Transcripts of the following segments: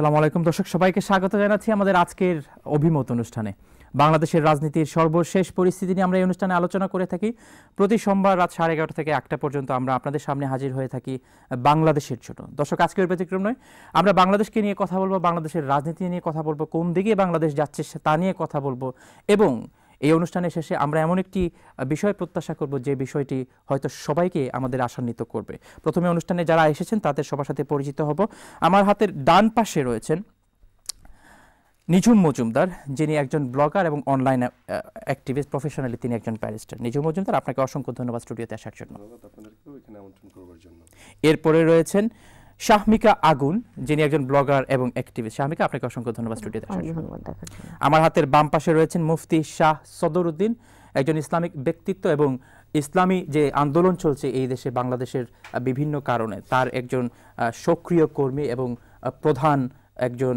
আসসালামু আলাইকুম দর্শক সবাইকে স্বাগত জানাচ্ছি আমাদের আজকের অভিমত অনুষ্ঠানে বাংলাদেশের রাজনীতির সর্বশেষ পরিস্থিতি নিয়ে আমরা এই অনুষ্ঠানে আলোচনা করে থাকি প্রতি সোমবার রাত সাড়ে এগারোটা থেকে একটা পর্যন্ত আমরা আপনাদের সামনে হাজির হয়ে থাকি বাংলাদেশের জন্য দর্শক আজকের ব্যতিক্রম নয় আমরা বাংলাদেশকে নিয়ে কথা বলবো বাংলাদেশের রাজনীতি নিয়ে কথা বলবো কোন দিকে বাংলাদেশ যাচ্ছে তা নিয়ে কথা বলবো এবং এই অনুষ্ঠানের শেষে আমরা এমন একটি বিষয় প্রত্যাশা করব যে বিষয়টি হয়তো সবাইকে আমাদের আশান্বিত করবে প্রথমে অনুষ্ঠানে যারা এসেছেন তাদের সবার সাথে পরিচিত হব আমার হাতের ডান পাশে রয়েছেন নিঝুম মজুমদার যিনি একজন ব্লগার এবং অনলাইন অ্যাক্টিভিস্ট প্রফেশনালি তিনি একজন ব্যারিস্টার নিঝুম মজুমদার আপনাকে অসংখ্য ধন্যবাদ স্টুডিওতে আসার জন্য এরপরে রয়েছেন শাহমিকা আগুন যিনি একজন ব্লগার এবং অ্যাক্টিভিস্ট শাহমিকা আপনাকে অসংখ্য ধন্যবাদ স্টুডিওতে আসার আমার হাতের বাম পাশে রয়েছেন মুফতি শাহ সদরউদ্দিন একজন ইসলামিক ব্যক্তিত্ব এবং ইসলামী যে আন্দোলন চলছে এই দেশে বাংলাদেশের বিভিন্ন কারণে তার একজন সক্রিয় কর্মী এবং প্রধান একজন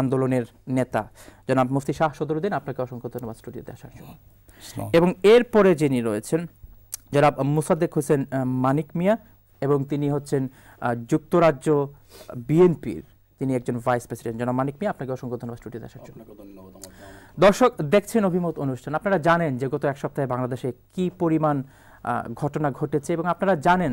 আন্দোলনের নেতা জনাব মুফতি শাহ সদরুদ্দিন আপনাকে অসংখ্য ধন্যবাদ স্টুডিওতে আসার জন্য এবং এরপরে যিনি রয়েছেন জনাব মুসাদ্দেক হোসেন মানিক মিয়া এবং তিনি হচ্ছেন যুক্তরাজ্য বিএনপির তিনি একজন ভাইস প্রেসিডেন্ট জনাব মানিক মিয়া আপনাকে অসংখ্য ধন্যবাদ স্টুডিওতে আসার জন্য দর্শক দেখছেন অভিমত অনুষ্ঠান আপনারা জানেন যে গত এক সপ্তাহে বাংলাদেশে কি পরিমাণ ঘটনা ঘটেছে এবং আপনারা জানেন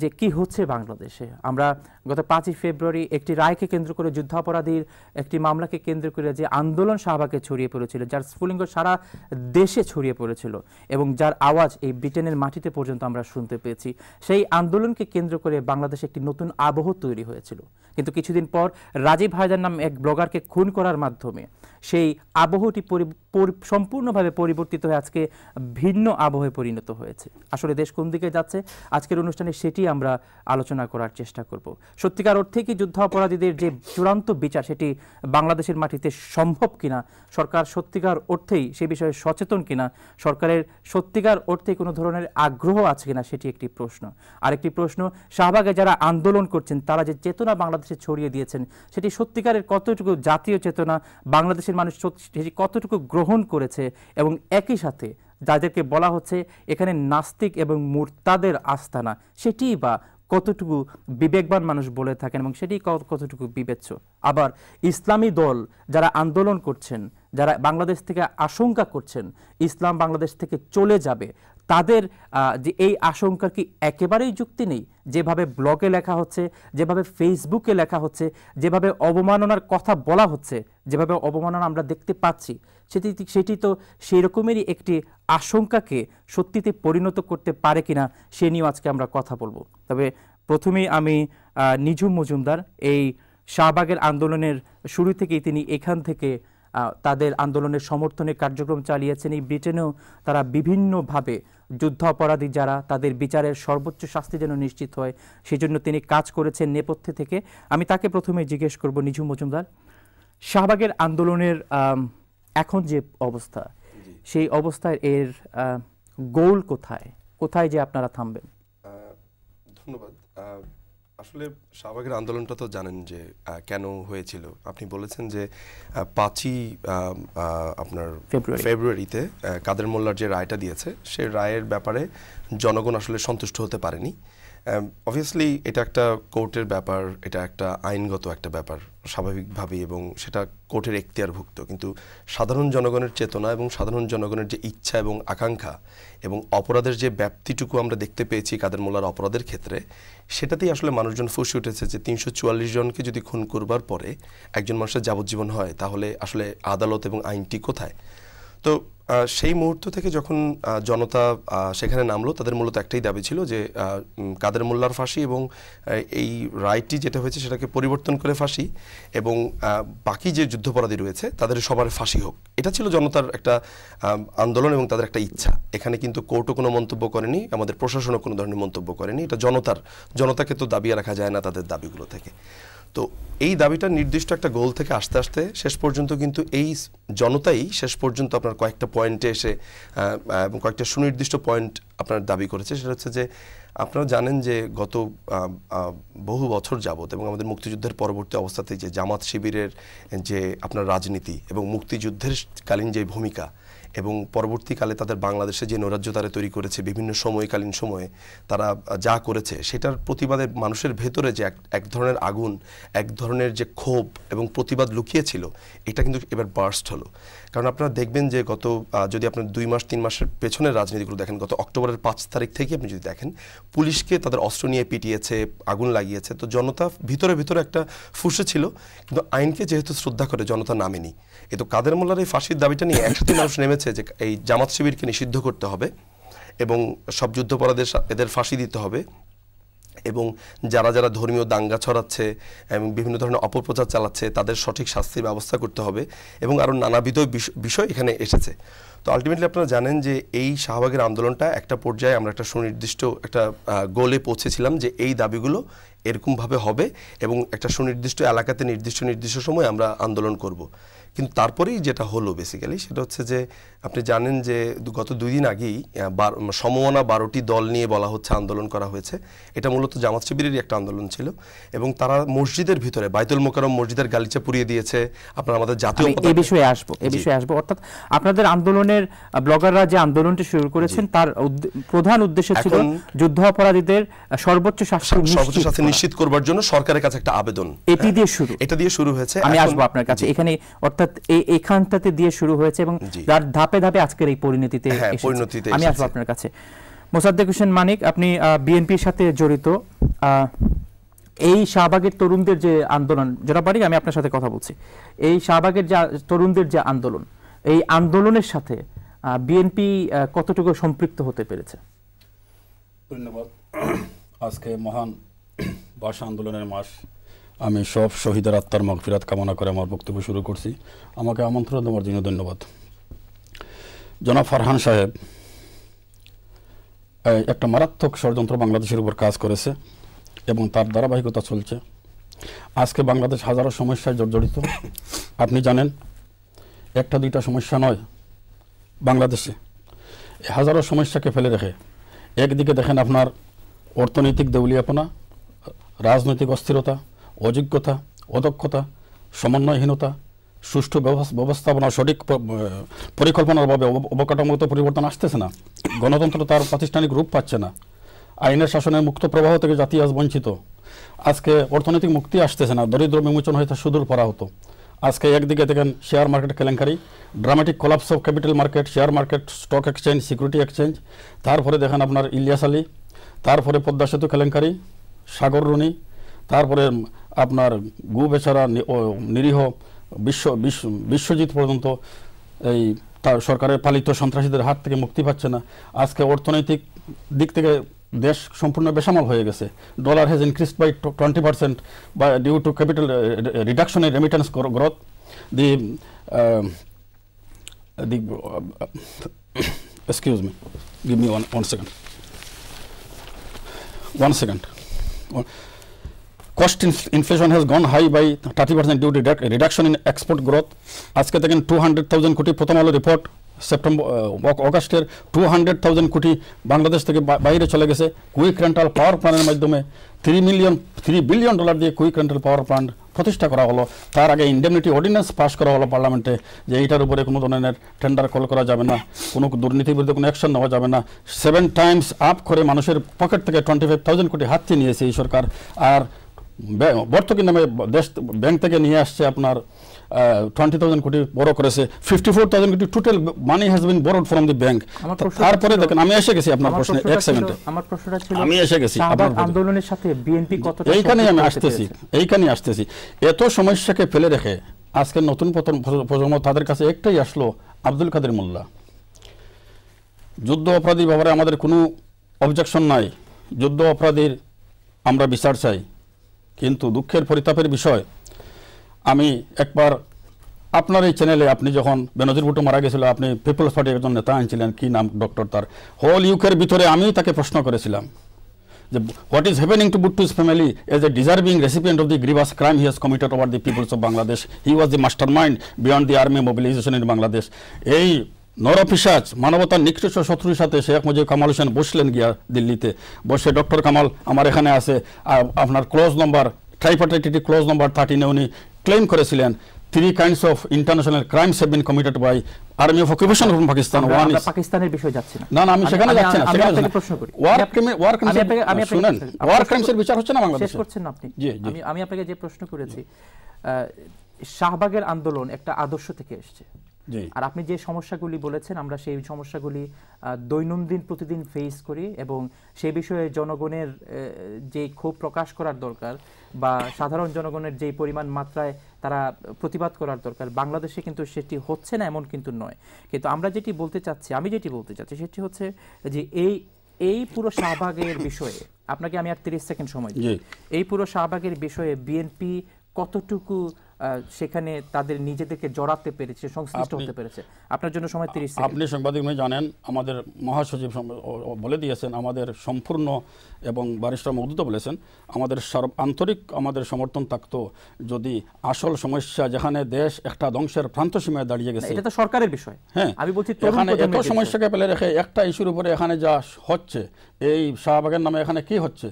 যে কি হচ্ছে বাংলাদেশে আমরা গত পাঁচই ফেব্রুয়ারি একটি রায়কে কেন্দ্র করে যুদ্ধাপরাধীর একটি মামলাকে কেন্দ্র করে যে আন্দোলন শাহবাগে ছড়িয়ে পড়েছিল যার স্ফুলিঙ্গ সারা দেশে ছড়িয়ে পড়েছিল এবং যার আওয়াজ এই ব্রিটেনের মাটিতে পর্যন্ত আমরা শুনতে পেয়েছি সেই আন্দোলনকে কেন্দ্র করে বাংলাদেশে একটি নতুন আবহ তৈরি হয়েছিল কিন্তু কিছুদিন পর রাজীব হায়দার নাম এক ব্লগারকে খুন করার মাধ্যমে সেই আবহটি সম্পূর্ণভাবে পরিবর্তিত হয়ে আজকে ভিন্ন আবহে পরিণত হয়েছে আসলে দেশ কোন দিকে যাচ্ছে আজকের অনুষ্ঠানে সেটি আমরা আলোচনা করার চেষ্টা করব সত্যিকার অর্থে কি অপরাধীদের যে চূড়ান্ত বিচার সেটি বাংলাদেশের মাটিতে সম্ভব কিনা সরকার সত্যিকার অর্থেই সে বিষয়ে সচেতন কিনা সরকারের সত্যিকার অর্থে কোনো ধরনের আগ্রহ আছে কিনা সেটি একটি প্রশ্ন আরেকটি প্রশ্ন শাহবাগে যারা আন্দোলন করছেন তারা যে চেতনা বাংলাদেশে ছড়িয়ে দিয়েছেন সেটি সত্যিকারের কতটুকু জাতীয় চেতনা বাংলাদেশের মানুষ সত্যি কতটুকু গ্রহণ করেছে এবং একই সাথে যাদেরকে বলা হচ্ছে এখানে নাস্তিক এবং মূর্তাদের আস্থানা সেটি বা কতটুকু বিবেকবান মানুষ বলে থাকেন এবং সেটি কতটুকু বিবেচ্য আবার ইসলামী দল যারা আন্দোলন করছেন যারা বাংলাদেশ থেকে আশঙ্কা করছেন ইসলাম বাংলাদেশ থেকে চলে যাবে তাদের যে এই আশঙ্কার কি একেবারেই যুক্তি নেই যেভাবে ব্লগে লেখা হচ্ছে যেভাবে ফেসবুকে লেখা হচ্ছে যেভাবে অবমাননার কথা বলা হচ্ছে যেভাবে অবমাননা আমরা দেখতে পাচ্ছি সেটি সেটি তো সেই রকমেরই একটি আশঙ্কাকে সত্যিতে পরিণত করতে পারে কিনা সে নিয়েও আজকে আমরা কথা বলবো তবে প্রথমেই আমি নিঝুম মজুমদার এই শাহবাগের আন্দোলনের শুরু থেকেই তিনি এখান থেকে তাদের আন্দোলনের সমর্থনে কার্যক্রম চালিয়েছেন এই ব্রিটেনেও তারা বিভিন্নভাবে যুদ্ধাপরাধী যারা তাদের বিচারের সর্বোচ্চ শাস্তি যেন নিশ্চিত হয় সেজন্য তিনি কাজ করেছেন নেপথ্যে থেকে আমি তাকে প্রথমে জিজ্ঞেস করব নিঝু মজুমদার শাহবাগের আন্দোলনের এখন যে অবস্থা সেই অবস্থায় এর গোল কোথায় কোথায় যে আপনারা থামবেন ধন্যবাদ আসলে শাহবাগের আন্দোলনটা তো জানেন যে কেন হয়েছিল আপনি বলেছেন যে পাঁচই আপনার ফেব্রুয়ারিতে কাদের মোল্লার যে রায়টা দিয়েছে সে রায়ের ব্যাপারে জনগণ আসলে সন্তুষ্ট হতে পারেনি অবভিয়াসলি um, এটা একটা কোর্টের ব্যাপার এটা একটা আইনগত একটা ব্যাপার স্বাভাবিকভাবেই এবং সেটা কোর্টের এখতিয়ারভুক্ত কিন্তু সাধারণ জনগণের চেতনা এবং সাধারণ জনগণের যে ইচ্ছা এবং আকাঙ্ক্ষা এবং অপরাধের যে ব্যাপ্তিটুকু আমরা দেখতে পেয়েছি কাদের মোল্লার অপরাধের ক্ষেত্রে সেটাতেই আসলে মানুষজন ফুসি উঠেছে যে তিনশো চুয়াল্লিশ জনকে যদি খুন করবার পরে একজন মানুষের যাবজ্জীবন হয় তাহলে আসলে আদালত এবং আইনটি কোথায় তো সেই মুহূর্ত থেকে যখন জনতা সেখানে নামলো তাদের মূলত একটাই দাবি ছিল যে কাদের মোল্লার ফাঁসি এবং এই রায়টি যেটা হয়েছে সেটাকে পরিবর্তন করে ফাঁসি এবং বাকি যে যুদ্ধপরাধী রয়েছে তাদের সবার ফাঁসি হোক এটা ছিল জনতার একটা আন্দোলন এবং তাদের একটা ইচ্ছা এখানে কিন্তু কোর্টও কোনো মন্তব্য করেনি আমাদের প্রশাসনও কোনো ধরনের মন্তব্য করেনি এটা জনতার জনতাকে তো দাবিয়ে রাখা যায় না তাদের দাবিগুলো থেকে তো এই দাবিটা নির্দিষ্ট একটা গোল থেকে আসতে আসতে শেষ পর্যন্ত কিন্তু এই জনতাই শেষ পর্যন্ত আপনার কয়েকটা পয়েন্টে এসে এবং কয়েকটা সুনির্দিষ্ট পয়েন্ট আপনার দাবি করেছে সেটা হচ্ছে যে আপনারা জানেন যে গত বহু বছর যাবৎ এবং আমাদের মুক্তিযুদ্ধের পরবর্তী অবস্থাতে যে জামাত শিবিরের যে আপনার রাজনীতি এবং মুক্তিযুদ্ধের কালীন যে ভূমিকা এবং পরবর্তীকালে তাদের বাংলাদেশে যে নৈরাজ্য তারা তৈরি করেছে বিভিন্ন সময়কালীন সময়ে তারা যা করেছে সেটার প্রতিবাদে মানুষের ভেতরে যে এক ধরনের আগুন এক ধরনের যে ক্ষোভ এবং প্রতিবাদ লুকিয়েছিল এটা কিন্তু এবার বার্স্ট হলো কারণ আপনারা দেখবেন যে গত যদি আপনার দুই মাস তিন মাসের পেছনের রাজনীতিগুলো দেখেন গত অক্টোবরের পাঁচ তারিখ থেকে আপনি যদি দেখেন পুলিশকে তাদের অস্ত্র নিয়ে পিটিয়েছে আগুন লাগিয়েছে তো জনতা ভিতরে ভিতরে একটা ফুসে ছিল কিন্তু আইনকে যেহেতু শ্রদ্ধা করে জনতা নামেনি এ তো কাদের মোল্লার এই ফাঁসির দাবিটা নিয়ে একসাথে মানুষ নেমেছে যে এই জামাত শিবিরকে নিষিদ্ধ করতে হবে এবং সব যুদ্ধপরাধের এদের ফাঁসি দিতে হবে এবং যারা যারা ধর্মীয় দাঙ্গা ছড়াচ্ছে এবং বিভিন্ন ধরনের অপপ্রচার চালাচ্ছে তাদের সঠিক শাস্তির ব্যবস্থা করতে হবে এবং আরও নানাবিধ বিষয় এখানে এসেছে তো আলটিমেটলি আপনারা জানেন যে এই শাহবাগের আন্দোলনটা একটা পর্যায়ে আমরা একটা সুনির্দিষ্ট একটা গোলে পৌঁছেছিলাম যে এই দাবিগুলো এরকমভাবে হবে এবং একটা সুনির্দিষ্ট এলাকাতে নির্দিষ্ট নির্দিষ্ট সময় আমরা আন্দোলন করব কিন্তু তারপরেই যেটা হলো বেসিক্যালি সেটা হচ্ছে যে আপনি জানেন যে গত দুই দিন আগেই সমমনা বারোটি দল নিয়ে বলা হচ্ছে আন্দোলন করা হয়েছে এটা মূলত জামাত শিবিরেরই একটা আন্দোলন ছিল এবং তারা মসজিদের ভিতরে বাইতুল মোকারম মসজিদের গালিচা পুড়িয়ে দিয়েছে আপনার আমাদের জাতীয় এই বিষয়ে আসবো এই বিষয়ে আসবো অর্থাৎ আপনাদের আন্দোলনের ব্লগাররা যে আন্দোলনটি শুরু করেছেন তার প্রধান উদ্দেশ্য ছিল যুদ্ধাপরাধীদের সর্বোচ্চ শাস্তি সর্বোচ্চ শাস্তি নিশ্চিত করবার জন্য সরকারের কাছে একটা আবেদন এটি দিয়ে শুরু হ্যাঁ, এটা দিয়ে শুরু হয়েছে আমি আসবো আপনার কাছে এখানে অর্থাৎ এখানটাতে দিয়ে শুরু হয়েছে এবং ধাপে ধাপে আজকের এই হ্যাঁ, পরিণতিতে আমি আসবো আপনার কাছে মোসাদ্দেক হোসেন মানিক আপনি বিএনপির সাথে জড়িত এই শাহবাগের তরুণদের যে আন্দোলন যেটা পারি আমি আপনার সাথে কথা বলছি এই শাহবাগের যে তরুণদের যে আন্দোলন এই আন্দোলনের সাথে বিএনপি কতটুকু সম্পৃক্ত হতে পেরেছে ধন্যবাদ আজকে মহান ভাষা আন্দোলনের মাস আমি সব শহীদের আত্মার মাগফিরাত কামনা করে আমার বক্তব্য শুরু করছি আমাকে আমন্ত্রণ দেওয়ার জন্য ধন্যবাদ জনাব ফারহান সাহেব একটা মারাত্মক ষড়যন্ত্র বাংলাদেশের উপর কাজ করেছে এবং তার ধারাবাহিকতা চলছে আজকে বাংলাদেশ হাজারো সমস্যায় জর্জরিত আপনি জানেন একটা দুইটা সমস্যা নয় বাংলাদেশে হাজারো সমস্যাকে ফেলে রেখে একদিকে দেখেন আপনার অর্থনৈতিক দেউলিয়াপনা রাজনৈতিক অস্থিরতা অযোগ্যতা অদক্ষতা সমন্বয়হীনতা সুষ্ঠু ব্যবস্থাপনা সঠিক পরিকল্পনার অভাবে অবকাঠামোগত পরিবর্তন আসতেছে না গণতন্ত্র তার প্রাতিষ্ঠানিক রূপ পাচ্ছে না আইনের শাসনের মুক্ত প্রবাহ থেকে জাতি আজ বঞ্চিত আজকে অর্থনৈতিক মুক্তি আসতেছে না দরিদ্র বিমোচন হয়ে তা সুদূর পড়া হতো আজকে একদিকে দেখেন শেয়ার মার্কেট কেলেঙ্কারি dramatic collapse of capital market share market stock exchange security exchange তারপরে দেখেন আপনার ইলিয়াস আলী তারপরে পদ্মা সেতু কেলেঙ্কারি সাগর রুনি তারপরে আপনার গু বেচারা নিরীহ বিশ্ব বিশ্বজিৎ পর্যন্ত এই তার সরকারের পালিত সন্ত্রাসীদের হাত থেকে মুক্তি পাচ্ছে না আজকে অর্থনৈতিক দিক থেকে দেশ সম্পূর্ণ বেসামাল হয়ে গেছে dollar has increase by twenty percent বা ডিউ টু ক্যাপিটাল রিডাকশনের remittance growth the the excuse me give me one one second one second cost inf inflation has gone high by 30% due to redu reduction export growth আজকে দেখেন two hundred thousand crore Prothom Alo report September অগাস্টের two hundred thousand crore Bangladesh থেকে বাইরে চলে গেছে quick rental power প্ল্যানের মাধ্যমে three million three billion dollar দিয়ে কুইক রেন্টাল পাওয়ার প্ল্যান্ট প্রতিষ্ঠা করা হলো তার আগে ইন্ডেমনিটি অর্ডিন্যান্স পাস করা হলো পার্লামেন্টে যে এইটার উপরে কোনো ধরনের টেন্ডার কল করা যাবে না কোনো দুর্নীতির বিরুদ্ধে কোনো অ্যাকশন নেওয়া যাবে না সেভেন টাইমস আপ করে মানুষের পকেট থেকে টোয়েন্টি ফাইভ থাউজেন্ড কোটি হাতিয়ে নিয়েছে এই সরকার আর বর্তকি নামে দেশ ব্যাংক থেকে নিয়ে আসছে আপনার টোয়েন্টি থাউজেন্ড কোটি বড় করেছে fifty four thousand crore total money has been borrowed from the bank তারপরে দেখেন আমি এসে গেছি আপনার প্রশ্নে এক সেকেন্ডে আমার প্রশ্নটা ছিল আমি এসে গেছি আন্দোলনের সাথে বিএনপি কত এইখানে আমি আসতেছি এইখানে আসতেছি এত সমস্যাকে ফেলে রেখে আজকে নতুন প্রজন্ম তাদের কাছে একটাই আসলো আব্দুল কাদের মোল্লা যুদ্ধ অপরাধী ব্যাপারে আমাদের কোনো অবজেকশন নাই যুদ্ধ অপরাধীর আমরা বিচার চাই কিন্তু দুঃখের পরিতাপের বিষয় আমি একবার আপনার এই চ্যানেলে আপনি যখন বেনজির ভুটো মারা গেছিল আপনি পিপলস পার্টির একজন নেতা আনছিলেন কি নাম ডক্টর তার হোল ইউকের ভিতরে আমি তাকে প্রশ্ন করেছিলাম যে what is happening to Bhutto's family as a deserving recipient of the grievous crime he has committed over the peoples of Bangladesh he was the master mind beyond the army mobilization in Bangladesh এই নরপিসাজ মানবতার নিকৃষ্ট শত্রুর সাথে শেখ মুজিব কামাল হোসেন বসলেন গিয়া দিল্লিতে বসে ডক্টর কামাল আমার এখানে আছে আপনার ক্লোজ নম্বর ট্রাইপার্টাইটি ক্লোজ নম্বর থার্টিনে উনি ক্লেম করেছিলেন three kinds of international crime seven committed by army of occupation occupation Pakistan Pakistan. One পাকিস্তানের বিষয় যাচ্ছে না না না আমি সেখানে যাচ্ছি না সেখানে আপনাকে প্রশ্ন করি ওয়ার ক্রাইম ওয়ার ক্রাইম আমি শুনেন ওয়ার ক্রাইমস এর বিচার হচ্ছে না বাংলাদেশে শেষ করছেন না আপনি জি জি আমি আমি আপনাকে যে প্রশ্ন করেছি শাহবাগের আন্দোলন একটা আদর্শ থেকে এসেছে আর আপনি যে সমস্যাগুলি বলেছেন আমরা সেই সমস্যাগুলি দৈনন্দিন প্রতিদিন ফেস করি এবং সে বিষয়ে জনগণের যে ক্ষোভ প্রকাশ করার দরকার বা সাধারণ জনগণের যে পরিমাণ মাত্রায় তারা প্রতিবাদ করার দরকার বাংলাদেশে কিন্তু সেটি হচ্ছে না এমন কিন্তু নয় কিন্তু আমরা যেটি বলতে চাচ্ছি আমি যেটি বলতে চাচ্ছি সেটি হচ্ছে যে এই এই পুরো শাহবাগের বিষয়ে আপনাকে আমি আর তিরিশ সেকেন্ড সময় দিই এই পুরো শাহবাগের বিষয়ে বিএনপি কতটুকু সেখানে তাদের নিজেদেরকে জড়াতে পেরেছে সংশ্লিষ্ট হতে পেরেছে আপনার জন্য সময় তিরিশ আপনি সাংবাদিক জানেন আমাদের মহাসচিব বলে দিয়েছেন আমাদের সম্পূর্ণ এবং বারিস্টার মগ্ধুত বলেছেন আমাদের সর্ব আন্তরিক আমাদের সমর্থন থাকতো যদি আসল সমস্যা যেখানে দেশ একটা ধ্বংসের প্রান্ত সীমায় দাঁড়িয়ে গেছে এটা তো সরকারের বিষয় হ্যাঁ আমি বলছি এখানে এত সমস্যাকে ফেলে রেখে একটা ইস্যুর উপরে এখানে যা হচ্ছে এই শাহবাগের নামে এখানে কি হচ্ছে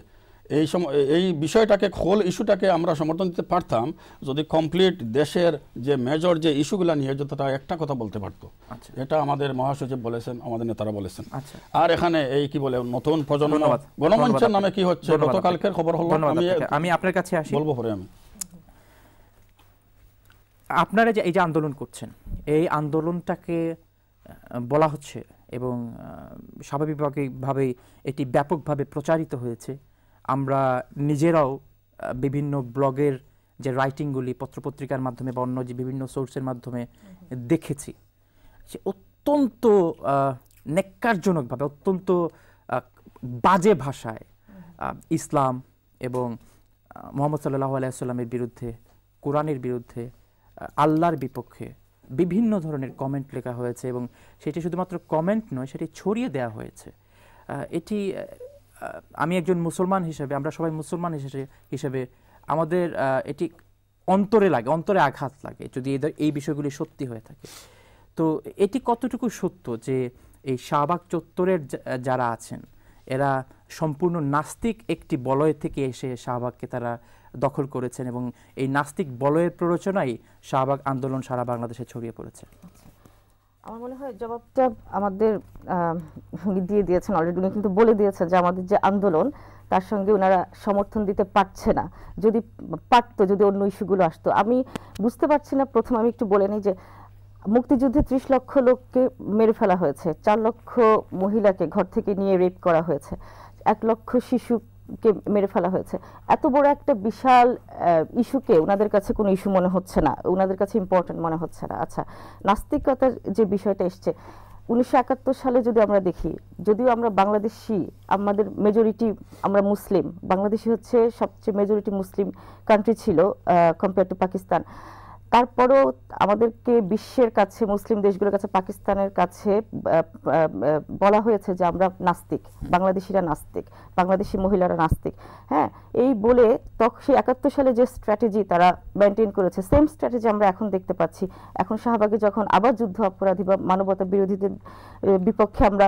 এই সম এই বিষয়টাকে খোল ইস্যুটাকে আমরা সমর্থন দিতে পারতাম যদি কমপ্লিট দেশের যে মেজর যে ইস্যুগুলো নিয়ে যতটা একটা কথা বলতে পারতো আচ্ছা। এটা আমাদের মহাসচিব বলেছেন আমাদের নেতারা বলেছেন আচ্ছা। আর এখানে এই কি বলে নতুন প্রজন্ম গণমঞ্চের নামে কি হচ্ছে গতকালকের খবর হলো আমি আমি আপনার কাছে আসি বলবো পরে আমি আপনারা যে এই যে আন্দোলন করছেন এই আন্দোলনটাকে বলা হচ্ছে এবং স্বাভাবিকভাবেই এটি ব্যাপকভাবে প্রচারিত হয়েছে আমরা নিজেরাও বিভিন্ন ব্লগের যে রাইটিংগুলি পত্রপত্রিকার মাধ্যমে বা অন্য যে বিভিন্ন সোর্সের মাধ্যমে দেখেছি সে অত্যন্ত নেককারজনকভাবে অত্যন্ত বাজে ভাষায় ইসলাম এবং মোহাম্মদ সাল্লাহ আলাইসাল্লামের বিরুদ্ধে কোরআনের বিরুদ্ধে আল্লাহর বিপক্ষে বিভিন্ন ধরনের কমেন্ট লেখা হয়েছে এবং সেটি শুধুমাত্র কমেন্ট নয় সেটি ছড়িয়ে দেওয়া হয়েছে এটি আমি একজন মুসলমান হিসেবে আমরা সবাই মুসলমান হিসেবে হিসেবে আমাদের এটি অন্তরে লাগে অন্তরে আঘাত লাগে যদি এদের এই বিষয়গুলি সত্যি হয়ে থাকে তো এটি কতটুকু সত্য যে এই শাহবাগ চত্বরের যারা আছেন এরা সম্পূর্ণ নাস্তিক একটি বলয় থেকে এসে শাহবাগকে তারা দখল করেছেন এবং এই নাস্তিক বলয়ের প্ররোচনাই শাহবাগ আন্দোলন সারা বাংলাদেশে ছড়িয়ে পড়েছে আমার মনে হয় জবাবটা আমাদের উনি দিয়ে দিয়েছেন অলরেডি উনি কিন্তু বলে দিয়েছেন যে আমাদের যে আন্দোলন তার সঙ্গে ওনারা সমর্থন দিতে পারছে না যদি পারত যদি অন্য ইস্যুগুলো আসতো আমি বুঝতে পারছি না প্রথম আমি একটু বলে নিই যে মুক্তিযুদ্ধে ত্রিশ লক্ষ লোককে মেরে ফেলা হয়েছে চার লক্ষ মহিলাকে ঘর থেকে নিয়ে রেপ করা হয়েছে এক লক্ষ শিশু কে মেরে ফেলা হয়েছে এত বড় একটা বিশাল ইস্যুকে ওনাদের কাছে কোনো ইস্যু মনে হচ্ছে না ওনাদের কাছে ইম্পর্টেন্ট মনে হচ্ছে না আচ্ছা নাস্তিকতার যে বিষয়টা এসছে উনিশশো সালে যদি আমরা দেখি যদিও আমরা বাংলাদেশি আমাদের মেজরিটি আমরা মুসলিম বাংলাদেশি হচ্ছে সবচেয়ে মেজরিটি মুসলিম কান্ট্রি ছিল কম্পেয়ার টু পাকিস্তান তারপরও আমাদেরকে বিশ্বের কাছে মুসলিম দেশগুলোর কাছে পাকিস্তানের কাছে বলা হয়েছে যে আমরা নাস্তিক বাংলাদেশিরা নাস্তিক বাংলাদেশি মহিলারা নাস্তিক হ্যাঁ এই বলে তখন সেই একাত্তর সালে যে স্ট্র্যাটেজি তারা মেনটেন করেছে সেম স্ট্র্যাটেজি আমরা এখন দেখতে পাচ্ছি এখন শাহবাগে যখন আবার যুদ্ধ অপরাধী বা মানবতা বিরোধীদের বিপক্ষে আমরা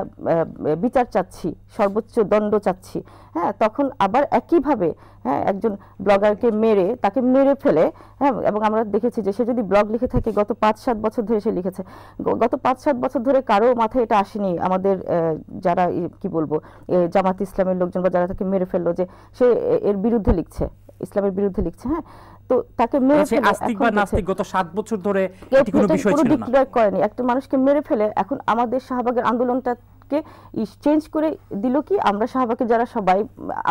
বিচার চাচ্ছি সর্বোচ্চ দণ্ড চাচ্ছি হ্যাঁ তখন আবার একইভাবে হ্যাঁ একজন ব্লগারকে মেরে তাকে মেরে ফেলে হ্যাঁ এবং আমরা দেখেছি যে সে যদি ব্লগ লিখে থাকে গত পাঁচ সাত বছর ধরে সে লিখেছে গত পাঁচ সাত বছর ধরে কারো মাথায় এটা আসেনি আমাদের যারা কি বলবো জামাত ইসলামের লোকজন বা যারা তাকে মেরে ফেললো যে সে এর বিরুদ্ধে লিখছে ইসলামের বিরুদ্ধে লিখছে হ্যাঁ তো তাকে মেরে ফেলে গত 7 বছর ধরে কোনো বিষয় করেনি একটা মানুষকে মেরে ফেলে এখন আমাদের শাহবাগের আন্দোলনটা কে চেঞ্জ করে দিল কি আমরা শাহবাগে যারা সবাই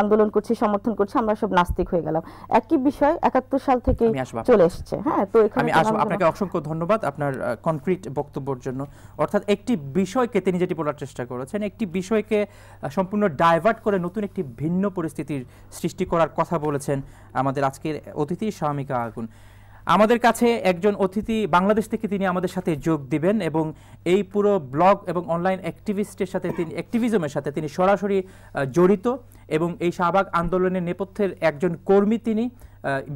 আন্দোলন করছি সমর্থন করছি আমরা সব নাস্তিক হয়ে গেলাম একই বিষয় একাত্তর সাল থেকে চলে এসছে হ্যাঁ তো এখানে আপনাকে অসংখ্য ধন্যবাদ আপনার কনক্রিট বক্তব্যের জন্য অর্থাৎ একটি বিষয়কে তিনি যেটি বলার চেষ্টা করেছেন একটি বিষয়কে সম্পূর্ণ ডাইভার্ট করে নতুন একটি ভিন্ন পরিস্থিতির সৃষ্টি করার কথা বলেছেন আমাদের আজকের অতিথি স্বামিকা আগুন আমাদের কাছে একজন অতিথি বাংলাদেশ থেকে তিনি আমাদের সাথে যোগ দিবেন এবং এই পুরো ব্লগ এবং অনলাইন অ্যাক্টিভিস্টের সাথে তিনি অ্যাক্টিভিজমের সাথে তিনি সরাসরি জড়িত এবং এই শাহবাগ আন্দোলনের নেপথ্যের একজন কর্মী তিনি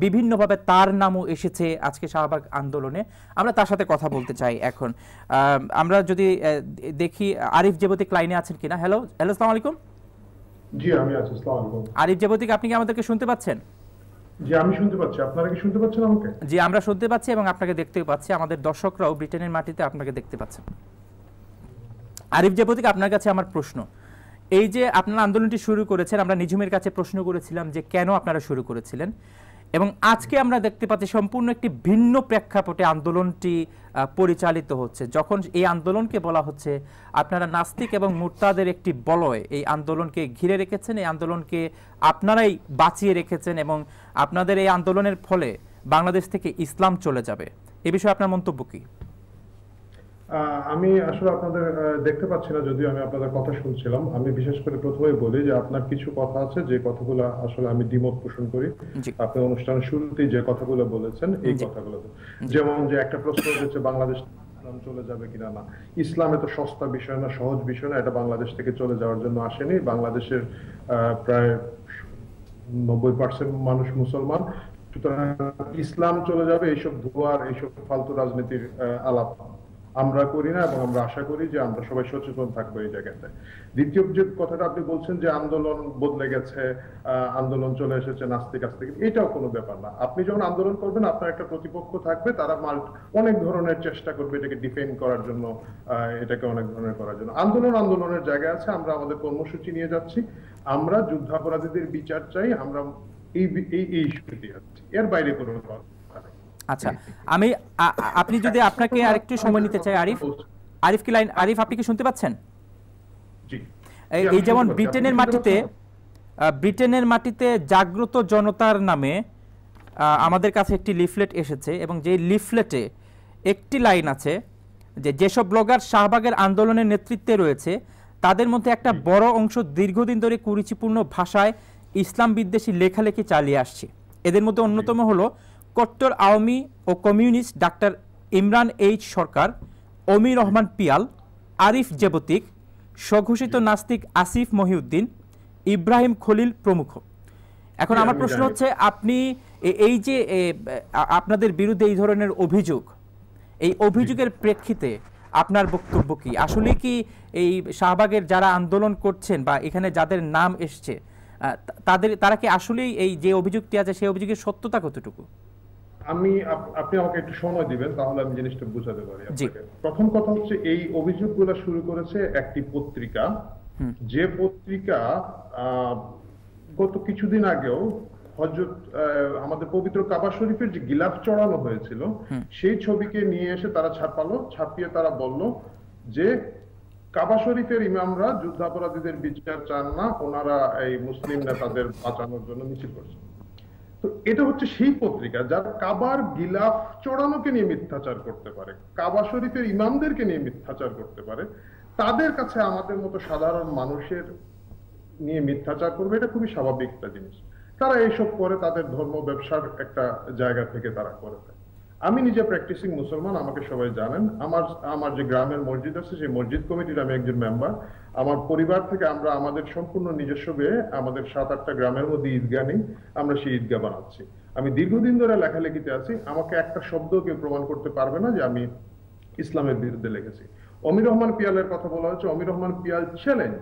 বিভিন্নভাবে তার নামও এসেছে আজকে শাহবাগ আন্দোলনে আমরা তার সাথে কথা বলতে চাই এখন আমরা যদি দেখি আরিফ জেবতি ক্লাইনে আছেন কিনা হ্যালো হ্যালো আসসালামু আলাইকুম জি আমি আছি আসসালামু আলাইকুম আরিফ জেবতি আপনি কি আমাদেরকে শুনতে পাচ্ছেন জি আমি শুনতে পাচ্ছি আপনারা কি শুনতে পাচ্ছেন আমাকে জি আমরা শুনতে পাচ্ছি এবং আপনাকে দেখতেও পাচ্ছি আমাদের দর্শকরাও ব্রিটেনের মাটিতে আপনাকে দেখতে পাচ্ছেন আরিফ জেপতিক আপনার কাছে আমার প্রশ্ন এই যে আপনারা আন্দোলনটি শুরু করেছেন আমরা নিঝুমের কাছে প্রশ্ন করেছিলাম যে কেন আপনারা শুরু করেছিলেন এবং আজকে আমরা দেখতে পাচ্ছি সম্পূর্ণ একটি ভিন্ন প্রেক্ষাপটে আন্দোলনটি পরিচালিত হচ্ছে যখন এই আন্দোলনকে বলা হচ্ছে আপনারা নাস্তিক এবং মুরতাদের একটি বলয় এই আন্দোলনকে ঘিরে রেখেছেন এই আন্দোলনকে আপনারাই বাঁচিয়ে রেখেছেন এবং আপনাদের এই আন্দোলনের ফলে বাংলাদেশ থেকে ইসলাম চলে যাবে এ বিষয়ে আপনার মন্তব্য কী আমি আসলে আপনাদের দেখতে পাচ্ছি না যদিও আমি আপনাদের কথা শুনছিলাম আমি বিশেষ করে প্রথমে বলি যে আপনার কিছু কথা আছে যে কথাগুলো আসলে আমি দ্বিমত পোষণ করি আপনি অনুষ্ঠান শুরুতেই যে কথাগুলো বলেছেন এই কথাগুলো যেমন যে একটা প্রশ্ন হচ্ছে বাংলাদেশ চলে যাবে কিনা না ইসলামে তো সস্তা বিষয় না সহজ বিষয় না এটা বাংলাদেশ থেকে চলে যাওয়ার জন্য আসেনি বাংলাদেশের প্রায় নব্বই পার্সেন্ট মানুষ মুসলমান সুতরাং ইসলাম চলে যাবে এইসব ধোয়ার এইসব ফালতু রাজনীতির আলাপ আমরা করি না এবং আমরা আশা করি যে আমরা সবাই সচেতন থাকবো এই জায়গাতে দ্বিতীয় যে কথাটা আপনি বলছেন যে আন্দোলন বদলে গেছে আন্দোলন চলে এসেছে নাস্তিক আস্তিক এটাও কোনো ব্যাপার না আপনি যখন আন্দোলন করবেন আপনার একটা প্রতিপক্ষ থাকবে তারা অনেক ধরনের চেষ্টা করবে এটাকে ডিফেন্ড করার জন্য এটাকে অনেক ধরনের করার জন্য আন্দোলন আন্দোলনের জায়গা আছে আমরা আমাদের কর্মসূচি নিয়ে যাচ্ছি আমরা যুদ্ধাপরাধীদের বিচার চাই আমরা এই এই ইস্যুটি যাচ্ছি এর বাইরে কোনো কথা আচ্ছা হ্যাঁ। আমি আপনি যদি আপনাকে আর একটু সময় নিতে চাই আরিফ আরিফ কি লাইন আরিফ আপনি কি শুনতে পাচ্ছেন এই যেমন ব্রিটেনের মাটিতে ব্রিটেনের মাটিতে জাগ্রত জনতার নামে আমাদের কাছে একটি লিফলেট এসেছে এবং যে লিফলেটে একটি লাইন আছে যে যেসব ব্লগার শাহবাগের আন্দোলনের নেতৃত্বে রয়েছে তাদের মধ্যে একটা বড় অংশ দীর্ঘদিন ধরে কুরুচিপূর্ণ ভাষায় ইসলাম বিদ্বেষী লেখালেখি চালিয়ে আসছে এদের মধ্যে অন্যতম হলো কট্টর আওয়ামী ও communist doctor Imran H Sarkar Omi Rahman Pial Arif Jebtik স্বঘোষিত নাস্তিক আসিফ মহিউদ্দিন ইব্রাহিম খলিল প্রমুখ এখন আমার প্রশ্ন হচ্ছে আপনি এই যে আপনাদের বিরুদ্ধে এই ধরনের অভিযোগ এই অভিযোগের প্রেক্ষিতে আপনার বক্তব্য কি আসলে কি এই শাহবাগের যারা আন্দোলন করছেন বা এখানে যাদের নাম এসছে তাদের তারা কি আসলেই এই যে অভিযোগটি আছে সেই অভিযোগের সত্যতা কতটুকু আমি আপনি আমাকে একটু সময় দিবেন তাহলে আমি জিনিসটা বুঝাতে পারি প্রথম কথা হচ্ছে এই অভিযোগগুলো শুরু করেছে একটি পত্রিকা যে পত্রিকা গত কিছুদিন আগেও হজরত আমাদের পবিত্র কাবা শরীফের যে গিলাফ চড়ানো হয়েছিল সেই ছবিকে নিয়ে এসে তারা ছাপালো ছাপিয়ে তারা বলল যে কাবা শরীফের ইমামরা যুদ্ধাপরাধীদের বিচার চান না ওনারা এই মুসলিম নেতাদের বাঁচানোর জন্য মিছিল করছেন তো এটা হচ্ছে সেই পত্রিকা যার কাবার গিলাফ চড়ানোকে নিয়ে মিথ্যাচার করতে পারে কাবা শরীফের ইমামদেরকে নিয়ে মিথ্যাচার করতে পারে তাদের কাছে আমাদের মতো সাধারণ মানুষের নিয়ে মিথ্যাচার করবে এটা খুবই স্বাভাবিক একটা জিনিস তারা এইসব করে তাদের ধর্ম ব্যবসার একটা জায়গা থেকে তারা করে থাকে আমি নিজে প্র্যাকটিসিং মুসলমান আমাকে সবাই জানেন আমার আমার যে গ্রামের মসজিদ আছে সেই মসজিদ কমিটির আমি একজন মেম্বার আমার পরিবার থেকে আমরা আমাদের সম্পূর্ণ নিজস্ব বেয়ে আমাদের সাত আটটা গ্রামের মধ্যে ঈদগাহ নেই আমরা সেই ঈদগাহ বানাচ্ছি আমি দীর্ঘদিন ধরে লেখালেখিতে আছি আমাকে একটা শব্দ কেউ প্রমাণ করতে পারবে না যে আমি ইসলামের বিরুদ্ধে লিখেছি অমির রহমান পিয়ালের কথা বলা হয়েছে অমির রহমান পিয়াল চ্যালেঞ্জ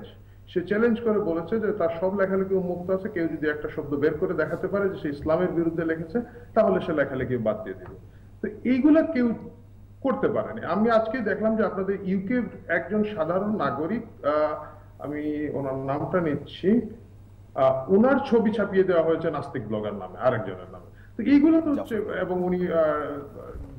সে চ্যালেঞ্জ করে বলেছে যে তার সব লেখালেখি উন্মুক্ত আছে কেউ যদি একটা শব্দ বের করে দেখাতে পারে যে সে ইসলামের বিরুদ্ধে লিখেছে তাহলে সে লেখালেখি বাদ দিয়ে দেবে তো এইগুলো কেউ করতে পারেনি আমি আজকে দেখলাম যে আপনাদের ইউকে একজন সাধারণ নাগরিক আমি ওনার নামটা নিচ্ছি ওনার ছবি ছাপিয়ে দেওয়া হয়েছে নাস্তিক ব্লগার নামে আরেকজনের নামে তো এইগুলো তো হচ্ছে এবং উনি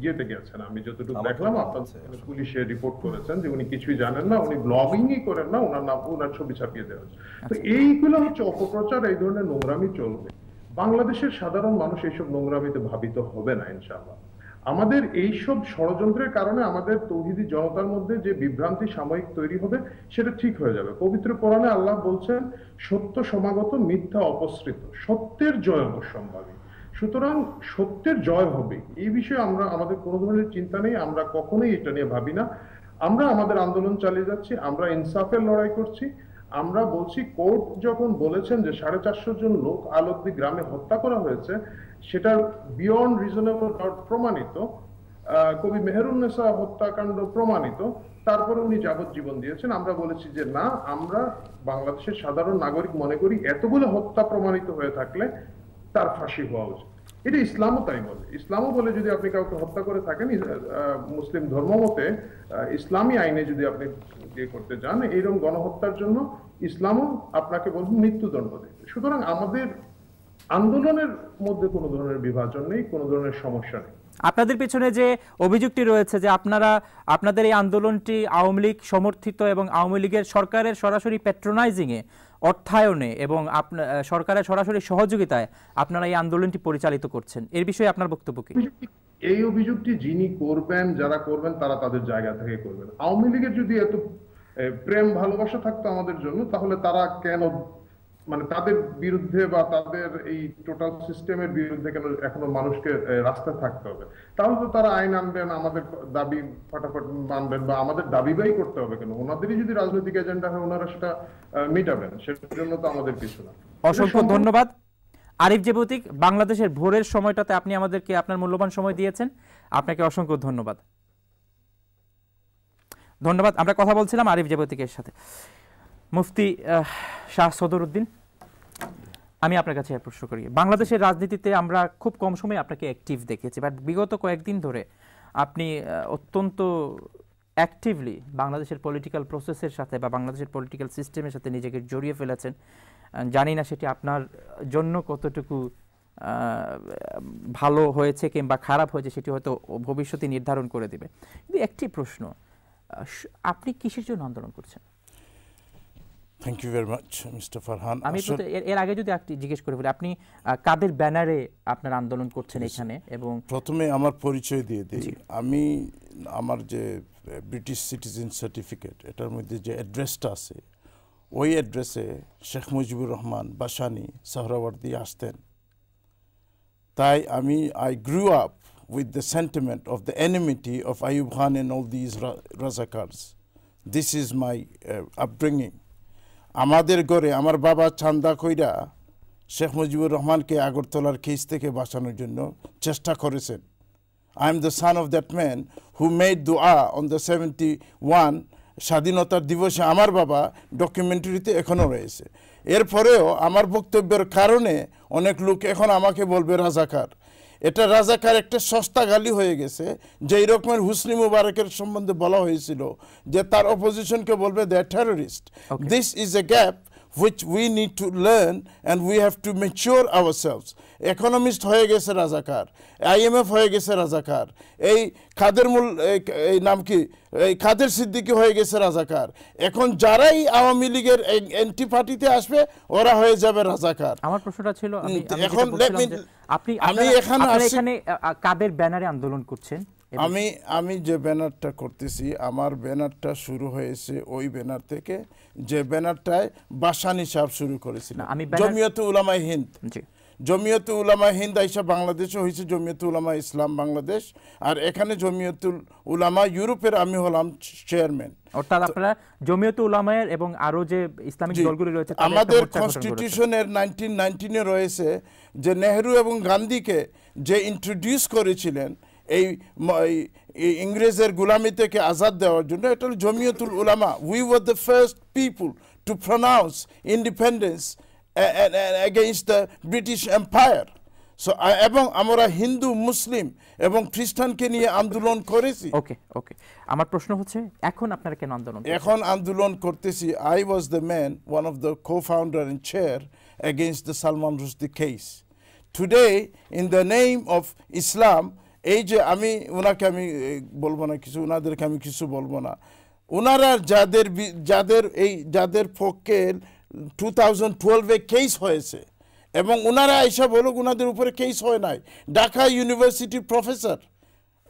ইয়েতে গেছেন আমি যতটুকু দেখলাম আপনার মানে পুলিশে রিপোর্ট করেছেন যে উনি কিছুই জানেন না উনি ব্লগিংই করেন না ওনার নাম ওনার ছবি ছাপিয়ে দেওয়া হয়েছে তো আচ্ছা। এইগুলো হচ্ছে অপপ্রচার এই ধরনের নোংরামি চলবে বাংলাদেশের সাধারণ মানুষ এইসব নোংরামিতে ভাবিত হবে না ইনশাআল্লাহ আমাদের এইসব ষড়যন্ত্রের কারণে আমাদের তৌহিদি জনতার মধ্যে যে বিভ্রান্তি সাময়িক তৈরি হবে সেটা ঠিক হয়ে যাবে পবিত্র কোরআনে আল্লাহ বলছেন সত্য সমাগত মিথ্যা অপসৃত সত্যের জয় অবশ্যম্ভাবী সুতরাং সত্যের জয় হবে এই বিষয়ে আমরা আমাদের কোনো ধরনের চিন্তা নেই আমরা কখনোই এটা নিয়ে ভাবি না আমরা আমাদের আন্দোলন চালিয়ে যাচ্ছি আমরা ইনসাফের লড়াই করছি আমরা বলছি কোর্ট যখন বলেছেন যে সাড়ে চারশো জন লোক আলোকদি গ্রামে হত্যা করা হয়েছে সেটার বিয়ন্ড রিজনেবল ডাউট প্রমাণিত কবি মেহরুন্নেসা হত্যাকাণ্ড প্রমাণিত তারপরে উনি যাবজ্জীবন দিয়েছেন আমরা বলেছি যে না আমরা বাংলাদেশের সাধারণ নাগরিক মনে করি এতগুলো হত্যা প্রমাণিত হয়ে থাকলে তার ফাঁসি হওয়া উচিত এটা ইসলামও তাই বলে ইসলামও বলে যদি আপনি কাউকে হত্যা করে থাকেন মুসলিম ধর্ম মতে ইসলামী আইনে যদি আপনি ইয়ে করতে যান এইরকম গণহত্যার জন্য ইসলামও আপনাকে বলুন মৃত্যুদণ্ড দেবে সুতরাং আমাদের আন্দোলনের মধ্যে কোনো ধরনের বিভাজন নেই কোনো ধরনের সমস্যা নেই আপনাদের পিছনে যে অভিযোগটি রয়েছে যে আপনারা আপনাদের এই আন্দোলনটি আওয়ামী লীগ সমর্থিত এবং আওয়ামী লীগের সরকারের সরাসরি প্যাট্রোনাইজিংয়ে অর্থায়নে এবং সরকারের সরাসরি সহযোগিতায় আপনারা এই আন্দোলনটি পরিচালিত করছেন এর বিষয়ে আপনার বক্তব্য কি এই অভিযোগটি যিনি করবেন যারা করবেন তারা তাদের জায়গা থেকে করবেন আওয়ামী লীগের যদি এত প্রেম ভালোবাসা থাকতো আমাদের জন্য তাহলে তারা কেন মানে তাদের বিরুদ্ধে বা তাদের এই টোটাল সিস্টেমের বিরুদ্ধে কেন এখনো মানুষকে রাস্তায় থাকতে হবে তাহলে তো তারা আইন আনবেন আমাদের দাবি ফটাফট মানবেন বা আমাদের দাবি বাই করতে হবে কেন ওনাদেরই যদি রাজনৈতিক এজেন্ডা হয় ওনারা সেটা মেটাবেন সেটার জন্য তো আমাদের কিছু না অসংখ্য ধন্যবাদ আরিফ জেবুতিক বাংলাদেশের ভোরের সময়টাতে আপনি আমাদেরকে আপনার মূল্যবান সময় দিয়েছেন আপনাকে অসংখ্য ধন্যবাদ ধন্যবাদ আমরা কথা বলছিলাম আরিফ জেবুতিকের সাথে মুফতি শাহ সদরউদ্দিন আমি আপনার কাছে প্রশ্ন করি বাংলাদেশের রাজনীতিতে আমরা খুব কম সময়ে আপনাকে অ্যাক্টিভ দেখেছি বাট বিগত কয়েকদিন ধরে আপনি অত্যন্ত অ্যাক্টিভলি বাংলাদেশের পলিটিক্যাল প্রসেসের সাথে বা বাংলাদেশের পলিটিক্যাল সিস্টেমের সাথে নিজেকে জড়িয়ে ফেলেছেন জানি না সেটি আপনার জন্য কতটুকু ভালো হয়েছে কিংবা খারাপ হয়েছে সেটি হয়তো ভবিষ্যতে নির্ধারণ করে দেবে কিন্তু একটি প্রশ্ন আপনি কিসের জন্য আন্দোলন করছেন thank you very much mister Farhan আমি এর আগে যদি আপনি জিজ্ঞেস করে বলি আপনি কাদের ব্যানারে আপনার আন্দোলন করছেন এখানে এবং প্রথমে আমার পরিচয় দিয়ে দিই আমি আমার যে ব্রিটিশ সিটিজেন সার্টিফিকেট এটার মধ্যে যে অ্যাড্রেসটা আছে ওই অ্যাড্রেসে শেখ মুজিবুর রহমান বাসানি সাহরাবর্দি আসতেন তাই আমি I grew up with the sentiment of the enmity of Ayub Khan and all these razakars this is my my uh, আমাদের ঘরে আমার বাবা চান্দা কইরা শেখ মুজিবুর রহমানকে আগরতলার খেস থেকে বাঁচানোর জন্য চেষ্টা করেছেন I am the son of that man who made a on the seventy one স্বাধীনতার দিবসে আমার বাবা ডকুমেন্টারিতে এখনও রয়েছে এরপরেও আমার বক্তব্যের কারণে অনেক লোক এখন আমাকে বলবে রাজাকার এটা রাজাকার একটা সস্তা গালি হয়ে গেছে যে রকমের হুসনি মুবারকের সম্বন্ধে বলা হয়েছিল যে তার অপোজিশনকে বলবে the terrorist this is a gap which we need to learn and we have to mature ourselves. Economist হয়ে গেছে রাজাকার আইএমএফ হয়ে গেছে রাজাকার এই খাদের মূল এই নাম কি এই খাদের সিদ্দিকি হয়ে গেছে রাজাকার এখন যারাই আওয়ামী লীগের এন্টি পার্টিতে আসবে ওরা হয়ে যাবে রাজাকার আমার প্রশ্নটা ছিল এখন আপনি আমি এখানে এখানে কাদের ব্যানারে আন্দোলন করছেন আমি আমি যে ব্যানারটা করতেছি আমার ব্যানারটা শুরু হয়েছে ওই ব্যানার থেকে যে ব্যানারটায় বাসানি সাহেব শুরু করেছিলেন আমি জমিয়ত উলামাই হিন্দ জি জমিয়তে উলামা হিন্দ আইসা বাংলাদেশে হয়েছে জমিয়তে উলামা ইসলাম বাংলাদেশ আর এখানে জমিয়তুল উলামা ইউরোপের আমি হলাম চেয়ারম্যান অর্থাৎ আপনারা জমিয়ত উলামায়ের এবং আরো যে ইসলামিক দলগুলি রয়েছে আমাদের কনস্টিটিউশনের 1919 এ রয়েছে যে নেহরু এবং গান্ধীকে যে ইন্ট্রোডিউস করেছিলেন এই ইংরেজের গুলামি থেকে আজাদ দেওয়ার জন্য এটা Jamiatul Ulama we were the first people to pronounce independence against the British empire so এবং আমরা হিন্দু মুসলিম এবং খ্রিস্টানকে নিয়ে আন্দোলন করেছি ওকে ওকে আমার প্রশ্ন হচ্ছে এখন আপনারা কেন আন্দোলন এখন আন্দোলন করতেছি I was the man one of the cofounder in chair against the Salman Rushdie case today in the name of Islam এই যে আমি ওনাকে আমি বলবো না কিছু ওনাদেরকে আমি কিছু বলবো না ওনারা যাদের যাদের এই যাদের পক্ষের টু থাউজেন্ড টুয়েলভে কেস হয়েছে এবং ওনারা এসে বলুক ওনাদের উপরে কেস হয় নাই ঢাকা ইউনিভার্সিটির প্রফেসর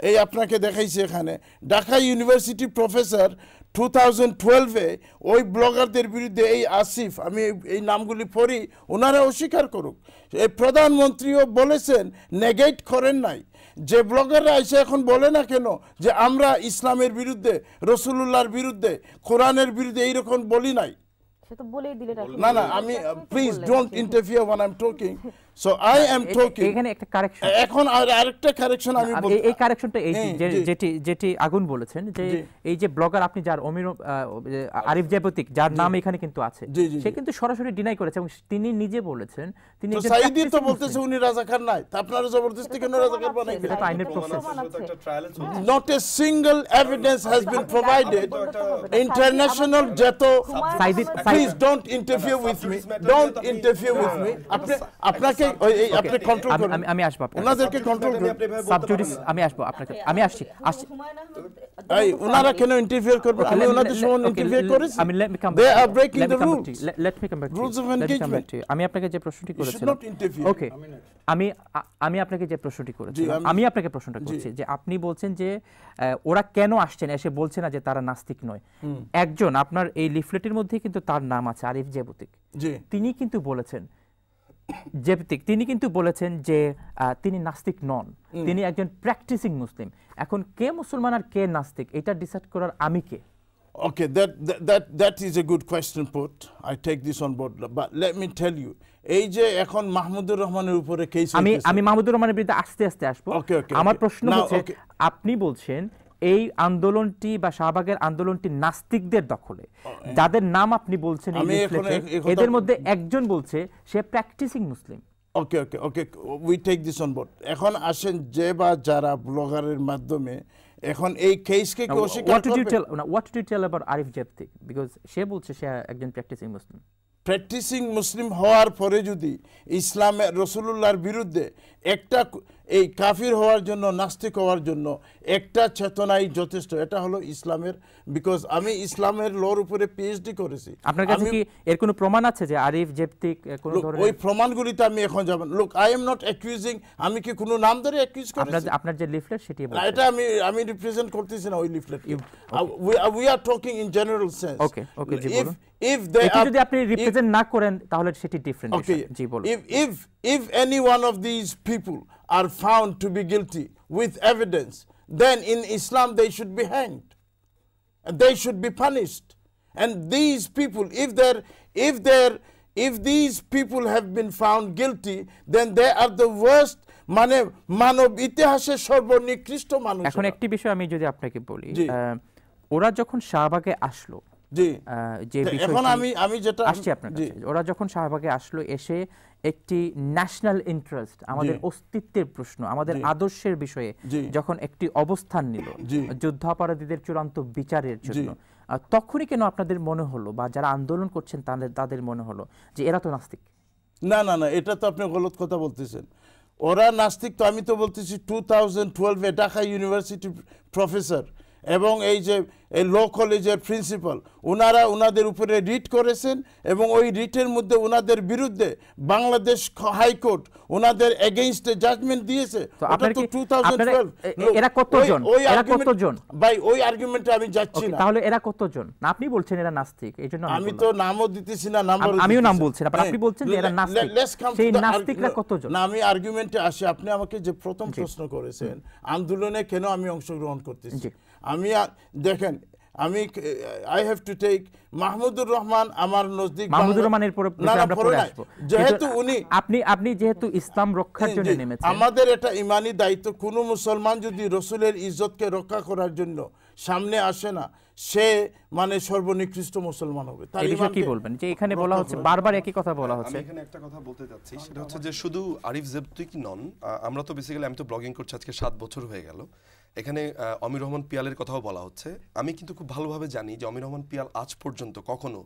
এই আপনাকে দেখাইছি এখানে Dhaka university professor two thousand টুয়েলভে ওই ব্লগারদের বিরুদ্ধে এই আসিফ আমি এই নামগুলি পড়ি ওনারা অস্বীকার করুক এই প্রধানমন্ত্রীও বলেছেন নেগেট করেন নাই যে ব্লগাররা এসে এখন বলে না কেন যে আমরা ইসলামের বিরুদ্ধে রসুলুল্লাহর বিরুদ্ধে কোরআনের বিরুদ্ধে এইরকম বলি নাই সে তো বলেই দিলে না না আমি please don't interfere one I am talking so I am talking এখানে একটা কারেকশন এখন আরেকটা কারেকশন আমি বলবো এই কারেকশনটা এই যেটি যেটি আগুন বলেছেন যে এই যে ব্লগার আপনি যার অমির আরিফ জাবতিক যার নাম এখানে কিন্তু আছে সে কিন্তু সরাসরি ডিনাই করেছে এবং তিনি নিজে বলেছেন তিনি সাইদি তো বলতেছে উনি রাজাকার নাই তা আপনারা জবরদস্তি কেন রাজাকার বানাই এটা তো আইনের process not a single evidence has been provided international যত Saidi please don't interfere with me don't interfere with me আপনি আপনাকে আপনি কন্ট্রোল করুন আমি ওনাদেরকে কন্ট্রোল করুন আমি আপনাকে আমি আসছি আসছি এই ওনারা কেন ইন্টারফিয়ার করবে আমি ওনাদের ইন্টারফিয়ার করেছি আমি let me come they are breaking the rules let me come back rules of engagement আমি আপনাকে যে প্রশ্নটি করেছিলাম ওকে আমি আমি আপনাকে যে প্রশ্নটি করেছি আমি আপনাকে প্রশ্নটা করছি যে আপনি বলছেন যে ওরা কেন আসছেন এসে বলছে না যে তারা নাস্তিক নয় একজন আপনার এই লিফলেটের মধ্যে কিন্তু তার নাম আছে আরিফ জেবতিক তিনি কিন্তু বলেছেন জেপতিক তিনি কিন্তু বলেছেন যে তিনি নাস্তিক নন তিনি একজন প্র্যাকটিসিং মুসলিম এখন কে মুসলমান আর কে নাস্তিক এটা ডিসাইড করার আমি কে okay that that that is a good question put I take this on board but let me tell you এই যে এখন মাহমুদুর রহমানের উপরে কেস আমি আমি মাহমুদুর রহমানের বিরুদ্ধে আস্তে আস্তে আসবো আমার প্রশ্ন হচ্ছে আপনি বলছেন এই আন্দোলনটি বা শাহবাগের আন্দোলনটি নাস্তিকদের দখলে যাদের নাম আপনি বলছেন এদের মধ্যে একজন বলছে সে practising Muslim okay okay okay we take this on board এখন আসেন যে বা যারা ব্লগারের মাধ্যমে এখন এই কেসকে কি অস্বীকার করবে what do you tell what do you tell about Arif Jebti because সে বলছে সে একজন প্র্যাকটিসিং মুসলিম প্র্যাকটিসিং মুসলিম হওয়ার পরে যদি ইসলামের রসুল্লাহর বিরুদ্ধে একটা এই কাফির হওয়ার জন্য নাস্তিক হওয়ার জন্য একটা চেতনাই যথেষ্ট এটা হলো ইসলামের বিকজ আমি ইসলামের লর উপরে পিএইচডি করেছি আপনার কাছে কি এর কোনো প্রমাণ আছে যে আরিফ জেপতিক কোনো ধরনের ওই প্রমাণগুলিতে আমি এখন যাব look I am not accusing আমি কি কোনো নাম ধরে অ্যাকিউজ করেছি আপনার আপনার যে লিফলেট সেটি এটা আমি আমি রিপ্রেজেন্ট করতেছি না ওই leaflet we are talking in general sense okay okay জি বলুন if they এটা যদি আপনি রিপ্রেজেন্ট না করেন তাহলে সেটি ডিফারেন্ট জি বলুন if if if any one of these people are found to be guilty with evidence then in Islam they should be hanged and they should be punished and these people if they if they if these people have been found guilty then they are the worst মানে মানব ইতিহাসের সর্বনিকৃষ্ট মানুষ এখন একটি বিষয় আমি যদি আপনাকে বলি ওরা যখন শাহবাগে আসলো যে ওরা যখন শাহবাগে আসলো এসে একটি ন্যাশনাল ইন্টারেস্ট আমাদের অস্তিত্বের প্রশ্ন আমাদের আদর্শের বিষয়ে যখন একটি অবস্থান নিল চূড়ান্ত বিচারের জন্য তখনই কেন আপনাদের মনে হলো বা যারা আন্দোলন করছেন তাদের তাদের মনে হলো যে এরা তো নাস্তিক না না না এটা তো আপনি গলত কথা বলতেছেন ওরা নাস্তিক তো আমি তো বলতেছি টু থাউজেন্ড টুয়েলভে ইউনিভার্সিটি প্রফেসর এবং এই যে এই ল কলেজের প্রিন্সিপাল ওনারা ওনাদের উপরে রিট করেছেন এবং ওই রিটের মধ্যে ওনাদের বিরুদ্ধে বাংলাদেশ হাইকোর্ট ওনাদের এগেইনস্টে জাজমেন্ট দিয়েছে এরা কতজন এরা ভাই ওই আর্গুমেন্টে আমি যাচ্ছি না তাহলে এরা কতজন না আপনি বলছেন এরা নাস্তিক এই জন্য আমি তো নামও দিতেছি না নাম্বার আমিও নাম বলছি না হ্যাঁ, আপনি বলছেন যে এরা নাস্তিক সেই নাস্তিকরা কতজন না আমি আর্গুমেন্টে আসি আপনি আমাকে যে প্রথম প্রশ্ন করেছেন আন্দোলনে কেন আমি অংশগ্রহণ করতেছি আমি দেখেন আমি I have to take Mahmudur Rahman আমার নজদিক মাহমুদুর রহমানের পরে আমরা পরে আসব যেহেতু উনি আপনি আপনি যেহেতু ইসলাম রক্ষার জন্য নেমেছেন আমাদের এটা ইমানি দায়িত্ব কোন মুসলমান যদি রসুলের ইজ্জতকে রক্ষা করার জন্য সামনে আসে না সে মানে সর্বনিকৃষ্ট মুসলমান হবে তাই বিষয়ে কি বলবেন যে এখানে বলা হচ্ছে বারবার একই কথা বলা হচ্ছে আমি এখানে একটা কথা বলতে যাচ্ছি সেটা হচ্ছে যে শুধু আরিফ জেবতুই নন আমরা তো বেসিক্যালি আমি তো ব্লগিং করছি আজকে 7 বছর হয়ে গেল এখানে অমির রহমান পিয়ালের কথাও বলা হচ্ছে আমি কিন্তু খুব ভালোভাবে জানি যে অমির রহমান পিয়াল আজ পর্যন্ত কখনো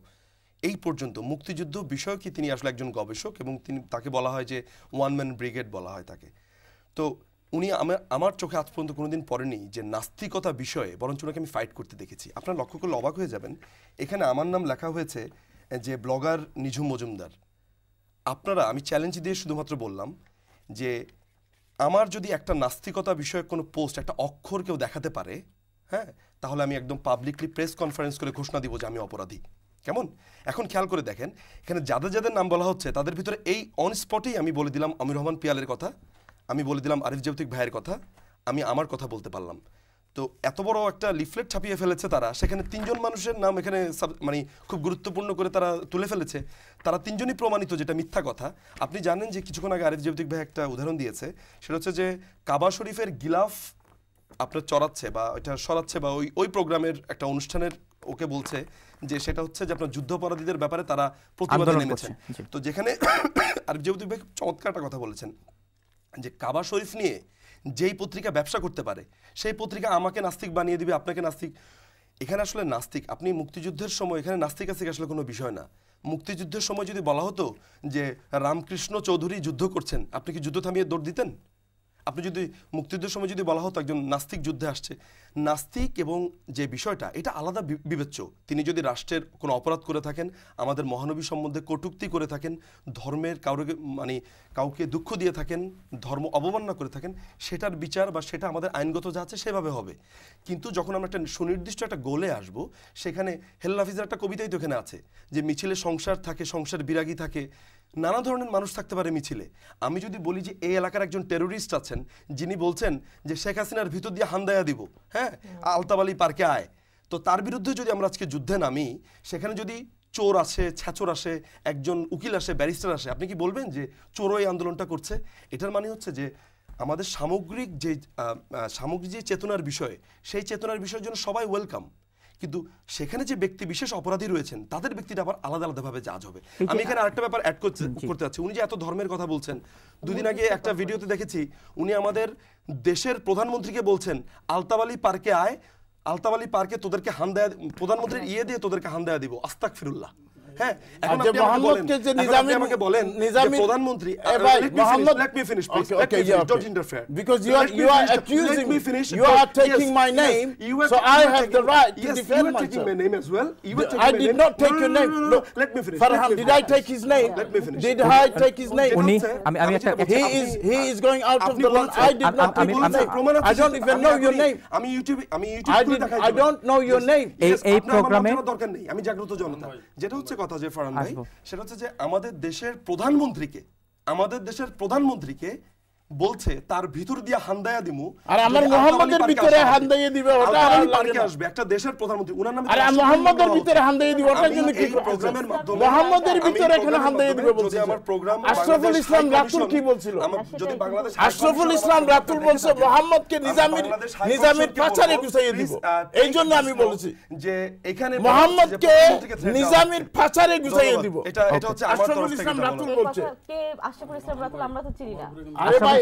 এই পর্যন্ত মুক্তিযুদ্ধ বিষয়কে তিনি আসলে একজন গবেষক এবং তিনি তাকে বলা হয় যে ওয়ান ম্যান ব্রিগেড বলা হয় তাকে তো উনি আমার আমার চোখে আজ পর্যন্ত কোনোদিন পড়েনি যে নাস্তিকতা বিষয়ে বরঞ্চ ওনাকে আমি ফাইট করতে দেখেছি আপনার লক্ষ্য করলে অবাক হয়ে যাবেন এখানে আমার নাম লেখা হয়েছে যে ব্লগার নিঝুম মজুমদার আপনারা আমি চ্যালেঞ্জ দিয়ে শুধুমাত্র বললাম যে আমার যদি একটা নাস্তিকতা বিষয়ক কোনো পোস্ট একটা অক্ষর কেউ দেখাতে পারে হ্যাঁ তাহলে আমি একদম পাবলিকলি প্রেস কনফারেন্স করে ঘোষণা দিব যে আমি অপরাধী কেমন এখন খেয়াল করে দেখেন এখানে যাদের যাদের নাম বলা হচ্ছে তাদের ভিতরে এই অন স্পটেই আমি বলে দিলাম আমির রহমান পিয়ালের কথা আমি বলে দিলাম আরিফ জ্যোতিক ভাইয়ের কথা আমি আমার কথা বলতে পারলাম তো এত বড় একটা লিফলেট ছাপিয়ে ফেলেছে তারা সেখানে তিনজন মানুষের নাম এখানে মানে খুব গুরুত্বপূর্ণ করে তারা তুলে ফেলেছে তারা তিনজনই প্রমাণিত যেটা মিথ্যা কথা আপনি জানেন যে কিছুক্ষণ আগে আরিফ জেবদিক ভাই একটা উদাহরণ দিয়েছে সেটা হচ্ছে যে কাবা শরীফের গিলাফ আপনার চড়াচ্ছে বা ওইটা সরাচ্ছে বা ওই ওই প্রোগ্রামের একটা অনুষ্ঠানের ওকে বলছে যে সেটা হচ্ছে যে আপনার যুদ্ধাপরাধীদের ব্যাপারে তারা প্রতিবাদে নেমেছেন তো যেখানে আরিফ জেবদিক ভাই চমৎকার একটা কথা বলেছেন যে কাবা শরীফ নিয়ে যেই পত্রিকা ব্যবসা করতে পারে সেই পত্রিকা আমাকে নাস্তিক বানিয়ে দিবে আপনাকে নাস্তিক এখানে আসলে নাস্তিক আপনি মুক্তিযুদ্ধের সময় এখানে নাস্তিক আস্তিক আসলে কোনো বিষয় না মুক্তিযুদ্ধের সময় যদি বলা হতো যে রামকৃষ্ণ চৌধুরী যুদ্ধ করছেন আপনি কি যুদ্ধ থামিয়ে দৌড় দিতেন আপনি যদি মুক্তিযুদ্ধের সময় যদি বলা হতো একজন নাস্তিক যুদ্ধে আসছে নাস্তিক এবং যে বিষয়টা এটা আলাদা বিবেচ্য তিনি যদি রাষ্ট্রের কোনো অপরাধ করে থাকেন আমাদের মহানবী সম্বন্ধে কটুক্তি করে থাকেন ধর্মের কাউকে মানে কাউকে দুঃখ দিয়ে থাকেন ধর্ম অবমাননা করে থাকেন সেটার বিচার বা সেটা আমাদের আইনগত যা আছে সেভাবে হবে কিন্তু যখন আমরা একটা সুনির্দিষ্ট একটা গোলে আসব সেখানে হেল্লাফিজের একটা কবিতাই তো এখানে আছে যে মিছিলে সংসার থাকে সংসার বিরাগী থাকে নানা ধরনের মানুষ থাকতে পারে মিছিলে আমি যদি বলি যে এই এলাকার একজন টেরোরিস্ট আছেন যিনি বলছেন যে শেখ হাসিনার ভিতর দিয়ে হান্দায়া দিব হ্যাঁ হ্যাঁ আলতাবালি পার্কে আয় তো তার বিরুদ্ধে যদি আমরা আজকে যুদ্ধে নামি সেখানে যদি চোর আসে ছ্যাচোর আসে একজন উকিল আসে ব্যারিস্টার আসে আপনি কি বলবেন যে চোর এই আন্দোলনটা করছে এটার মানে হচ্ছে যে আমাদের সামগ্রিক যে সামগ্রিক যে চেতনার বিষয় সেই চেতনার বিষয়ের জন্য সবাই ওয়েলকাম কিন্তু সেখানে যে ব্যক্তি বিশেষ অপরাধী রয়েছেন তাদের ব্যক্তিটা আবার আলাদা আলাদা ভাবে জাজ হবে আমি এখানে আরেকটা ব্যাপার অ্যাড করতে করতে চাচ্ছি উনি যে এত ধর্মের কথা বলছেন দুদিন আগে একটা ভিডিওতে দেখেছি উনি আমাদের দেশের প্রধানমন্ত্রীকে বলছেন আলতাবালি পার্কে আয় আলতাবালি পার্কে তোদেরকে হান দেয়া প্রধানমন্ত্রীর ইয়ে দিয়ে তোদেরকে হান দেয়া দিব আস্তাক ফিরুল্লাহ হ্যাঁ এখন আপনি মোহাম্মদকে যে নিজামি আমাকে বলেন নিজামি প্রধানমন্ত্রী Mohammad let me finish please okay you don't interfere because you are you are accusing me finish you are taking my name so I have the right to defend my taking my name as well you are taking I did not take your name no let me finish Farhan did I take his name let me finish did I take his name উনি আমি আমি একটা হি is he is going out of the lawn I did not take his name I don't even know your name আমি ইউটিউবে আমি YouTube I don't know your name এই প্রোগ্রামে দরকার নেই আমি জাগ্রত জনতা যেটা হচ্ছে কথা যে ফারান ভাই সেটা হচ্ছে যে আমাদের দেশের প্রধানমন্ত্রীকে আমাদের দেশের প্রধানমন্ত্রীকে বলছে তার ভিতর দিয়ে হান্দায়া দিমু আর আমার মোহাম্মদের ভিতরে হান্দাইয়া দিবে ওটা আমি পারি না আসবে একটা দেশের প্রধানমন্ত্রী উনার নামে আরে মোহাম্মদের ভিতরে হান্দাইয়া দিবে ওটার জন্য কি প্রোগ্রামের মাধ্যমে মোহাম্মদের ভিতরে এখানে হান্দাইয়া দিবে বলছে আমার প্রোগ্রাম আশরাফুল ইসলাম রাতুল কি বলছিল যদি বাংলাদেশ আশরাফুল ইসলাম রাতুল বলছে মোহাম্মদকে নিজামির নিজামির পাচারে গুছাইয়ে দিব এই জন্য আমি বলছি যে এখানে মোহাম্মদকে নিজামির পাচারে গুছাইয়ে দিব এটা এটা হচ্ছে আশরাফুল ইসলাম রাতুল বলছে কে আশরাফুল ইসলাম রাতুল আমরা তো চিনি না আরে ভাই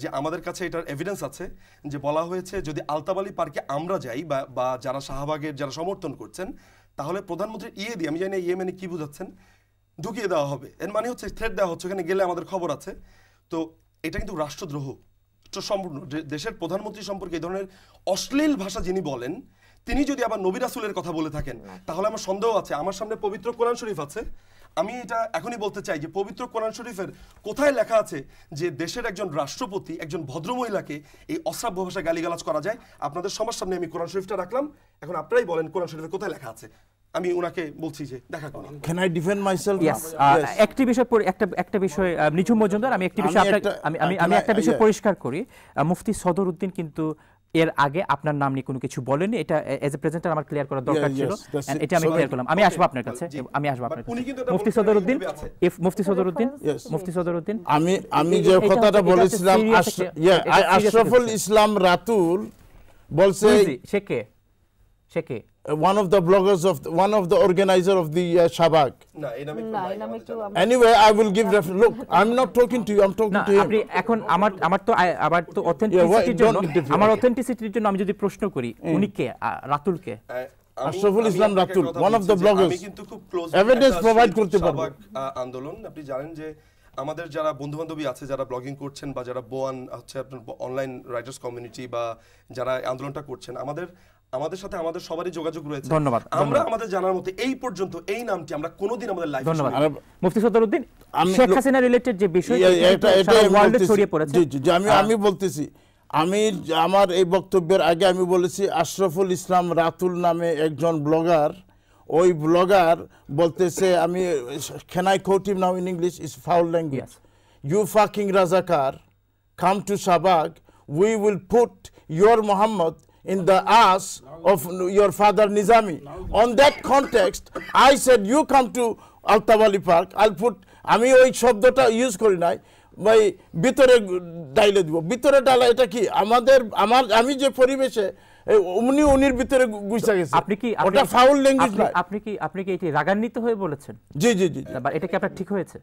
যে আমাদের কাছে এটার এভিডেন্স আছে যে বলা হয়েছে যদি আলতাবালি পার্কে আমরা যাই বা যারা শাহবাগের যারা সমর্থন করছেন তাহলে প্রধানমন্ত্রী ইয়ে দিয়ে আমি জানি ইয়ে মানে কী বোঝাচ্ছেন ঢুকিয়ে দেওয়া হবে এর মানে হচ্ছে থ্রেট দেওয়া হচ্ছে ওখানে গেলে আমাদের খবর আছে তো এটা কিন্তু রাষ্ট্রদ্রোহ সম্পূর্ণ দেশের প্রধানমন্ত্রী সম্পর্কে এই ধরনের অশ্লীল ভাষা যিনি বলেন তিনি যদি আবার নবী রাসুলের কথা বলে থাকেন তাহলে আমার সন্দেহ আছে আমার সামনে পবিত্র কোরআন শরীফ আছে আমি এটা এখনই বলতে চাই যে পবিত্র কোরআন শরীফের কোথায় লেখা আছে যে দেশের একজন রাষ্ট্রপতি একজন ভদ্রমহিলাকে এই অশ্রাব্য ভাষায় গালিগালাজ করা যায় আপনাদের সবার সামনে আমি কোরআন শরীফটা রাখলাম এখন আপনারাই বলেন কোরআন শরীফের কোথায় লেখা আছে আমি উনাকে বলছি যে দেখা করুন ক্যান আই ডিফেন্ড ইয়েস একটি বিষয় একটা একটা বিষয় নিচু মজুমদার আমি একটি বিষয় আমি আমি একটা uh, বিষয় পরিষ্কার করি মুফতি সদর উদ্দিন কিন্তু এর আগে আপনার নাম নিয়ে কোনো কিছু বলেনি এটা এজ এ প্রেজেন্টার আমার ক্লিয়ার করার দরকার ছিল এন্ড এটা আমি ক্লিয়ার করলাম আমি আসব আপনার কাছে আমি আসব আপনার কাছে মুফতি সদরউদ্দিন ইফ মুফতি সদরউদ্দিন মুফতি সদরউদ্দিন আমি আমি যে কথাটা বলেছিলাম আশরাফুল ইসলাম রাতুল বলছে সে কে সে কে Uh, one of the bloggers of the, one of the organizer of the uh, Shabak. anyway, I will give ref look. I'm not talking to you. I'm talking to him. এখন আমার আমার তো আমার তো অথেন্টিসিটির জন্য আমার অথেন্টিসিটির জন্য আমি যদি প্রশ্ন করি mm. উনি কে রাতুল কে Ashraful Islam Ratul one of the bloggers আমি কিন্তু খুব ক্লোজ এভিডেন্স প্রোভাইড করতে পারবো আন্দোলন আপনি জানেন যে আমাদের যারা বন্ধু বান্ধবী আছে যারা ব্লগিং করছেন বা যারা বোয়ান হচ্ছে আপনার অনলাইন রাইটার্স কমিউনিটি বা যারা আন্দোলনটা করছেন আমাদের আমাদের সাথে আমাদের সবারই যোগাযোগ রয়েছে ধন্যবাদ আমরা আমাদের জানার মতে এই পর্যন্ত এই নামটি আমরা কোনোদিন আমাদের লাইফে ধন্যবাদ মুফতি সদরউদ্দিন শেখ হাসিনা রিলেটেড যে বিষয় ইয়ে, ইয়ে, এটা এটা ওয়ার্ল্ডে ছড়িয়ে পড়েছে জি জি আমি হ্যাঁ। আমি বলতেছি আমি আমার এই বক্তব্যের আগে আমি বলেছি আশরাফুল ইসলাম রাতুল নামে একজন ব্লগার ওই ব্লগার বলতেছে আমি can I quote him now in English is foul language you fucking razakar come to Shahbag we will put your Muhammad in the ass of your father Nizami. On that context, I said, you come to Altavali Park, I'll put, আমি ওই শব্দটা use করি নাই ভাই ভিতরে ডাইলে দিব ভিতরে ডালা এটা কি আমাদের আমার আমি যে পরিবেশে উনি উনির ভিতরে গুইসা গেছে আপনি কি ওটা ফাউল ল্যাঙ্গুয়েজ না আপনি কি আপনি কি এটি রাগান্বিত হয়ে বলেছেন জি জি জি এটা কি আপনার ঠিক হয়েছে